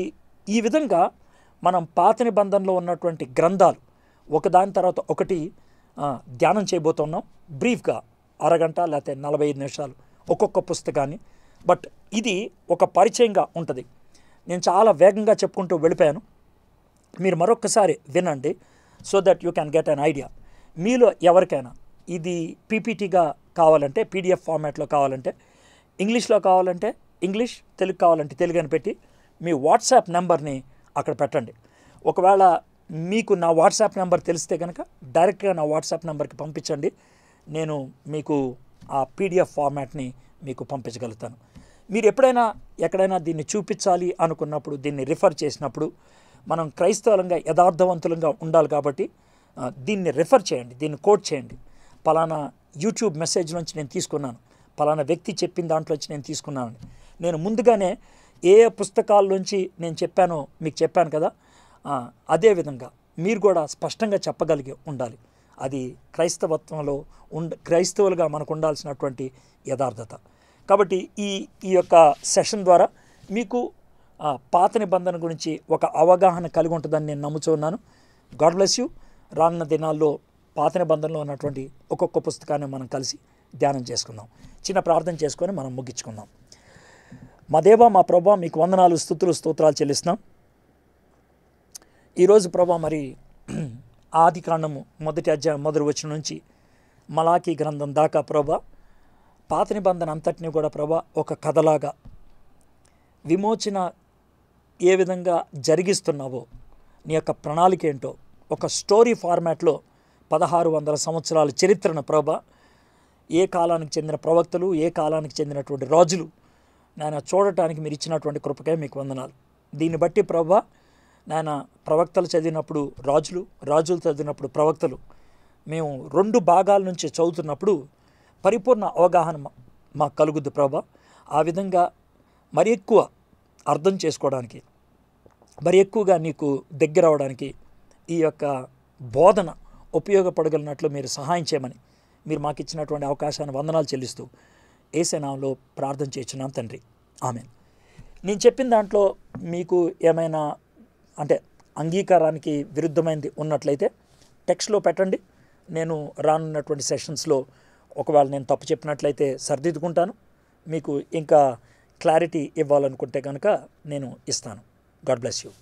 ఈ విధంగా మనం పాత నిబంధనలో ఉన్నటువంటి గ్రంథాలు ఒకదాని తర్వాత ఒకటి ధ్యానం చేయబోతున్నాం బ్రీఫ్గా అరగంట లేకపోతే నలభై ఐదు నిమిషాలు ఒక్కొక్క పుస్తకాన్ని బట్ ఇది ఒక పరిచయంగా ఉంటుంది నేను చాలా వేగంగా చెప్పుకుంటూ వెళ్ళిపోయాను మీరు మరొకసారి వినండి so that you can get an idea మీలో ఎవరికైనా ఇది పీపీటీగా కావాలంటే పీడిఎఫ్ ఫార్మాట్లో కావాలంటే ఇంగ్లీష్లో కావాలంటే ఇంగ్లీష్ తెలుగు కావాలంటే తెలుగు అని పెట్టి మీ వాట్సాప్ నెంబర్ని అక్కడ పెట్టండి ఒకవేళ మీకు నా వాట్సాప్ నెంబర్ తెలిస్తే కనుక డైరెక్ట్గా నా వాట్సాప్ నెంబర్కి పంపించండి నేను మీకు ఆ పీడిఎఫ్ ఫార్మాట్ని మీకు పంపించగలుగుతాను మీరు ఎప్పుడైనా ఎక్కడైనా దీన్ని చూపించాలి అనుకున్నప్పుడు దీన్ని రిఫర్ చేసినప్పుడు మనం క్రైస్తవులంగా యథార్థవంతులంగా ఉండాలి కాబట్టి దీన్ని రిఫర్ చేయండి దీన్ని కోట్ చేయండి పలానా యూట్యూబ్ మెసేజ్ నుంచి నేను తీసుకున్నాను పలానా వ్యక్తి చెప్పిన దాంట్లో నుంచి నేను తీసుకున్నాను నేను ముందుగానే ఏ పుస్తకాల్లోంచి నేను చెప్పానో మీకు చెప్పాను కదా అదేవిధంగా మీరు కూడా స్పష్టంగా చెప్పగలిగి ఉండాలి అది క్రైస్తవత్వంలో ఉండ క్రైస్తవులుగా మనకు ఉండాల్సినటువంటి యథార్థత కాబట్టి ఈ ఈ యొక్క సెషన్ ద్వారా మీకు పాత నిబంధన గురించి ఒక అవగాహన కలిగి ఉంటుందని నేను నమ్ముతున్నాను గాడ్ బ్లెస్ యూ రానున్న దినాల్లో పాత నిబంధనలో ఉన్నటువంటి ఒక్కొక్క పుస్తకాన్ని మనం కలిసి ధ్యానం చేసుకుందాం చిన్న ప్రార్థన చేసుకొని మనం ముగించుకుందాం మా దేవ మా ప్రభా మీకు వందనాలు స్థుతులు స్తోత్రాలు చెల్లిస్తున్నాం ఈరోజు ప్రభా మరి ఆది కాండము మొదటి అధ్యాయం మొదటి వచ్చిన నుంచి మలాఖీ గ్రంథం దాకా ప్రభా పాత నిబంధన అంతటిని కూడా ప్రభా ఒక కథలాగా విమోచన ఏ విధంగా జరిగిస్తున్నావో నీ యొక్క ప్రణాళిక ఏంటో ఒక స్టోరీ ఫార్మాట్లో పదహారు వందల సంవత్సరాల చరిత్రను ప్రభ ఏ కాలానికి చెందిన ప్రవక్తలు ఏ కాలానికి చెందినటువంటి రాజులు నాయన చూడటానికి మీరు ఇచ్చినటువంటి కృపకే మీకు వందనాలు దీన్ని బట్టి ప్రభ నాయన ప్రవక్తలు చదివినప్పుడు రాజులు రాజులు చదివినప్పుడు ప్రవక్తలు మేము రెండు భాగాల నుంచి చదువుతున్నప్పుడు పరిపూర్ణ అవగాహన మాకు కలుగుద్ది ప్రభా ఆ విధంగా మరి ఎక్కువ అర్థం చేసుకోవడానికి మరి ఎక్కువగా నీకు దగ్గర అవడానికి ఈ యొక్క బోధన ఉపయోగపడగలిగినట్లు మీరు సహాయం చేయమని మీరు మాకు ఇచ్చినటువంటి అవకాశాన్ని వందనాలు చెల్లిస్తూ ఏసనాంలో ప్రార్థన చేసినాం తండ్రి ఆమె నేను చెప్పిన దాంట్లో మీకు ఏమైనా అంటే అంగీకారానికి విరుద్ధమైనది ఉన్నట్లయితే టెక్స్ట్లో పెట్టండి నేను రానున్నటువంటి సెషన్స్లో ఒకవేళ నేను తప్పు చెప్పినట్లయితే సరిదిద్దుకుంటాను మీకు ఇంకా క్లారిటీ ఇవ్వాలనుకుంటే కనుక నేను ఇస్తాను గాడ్ బ్లెస్ యూ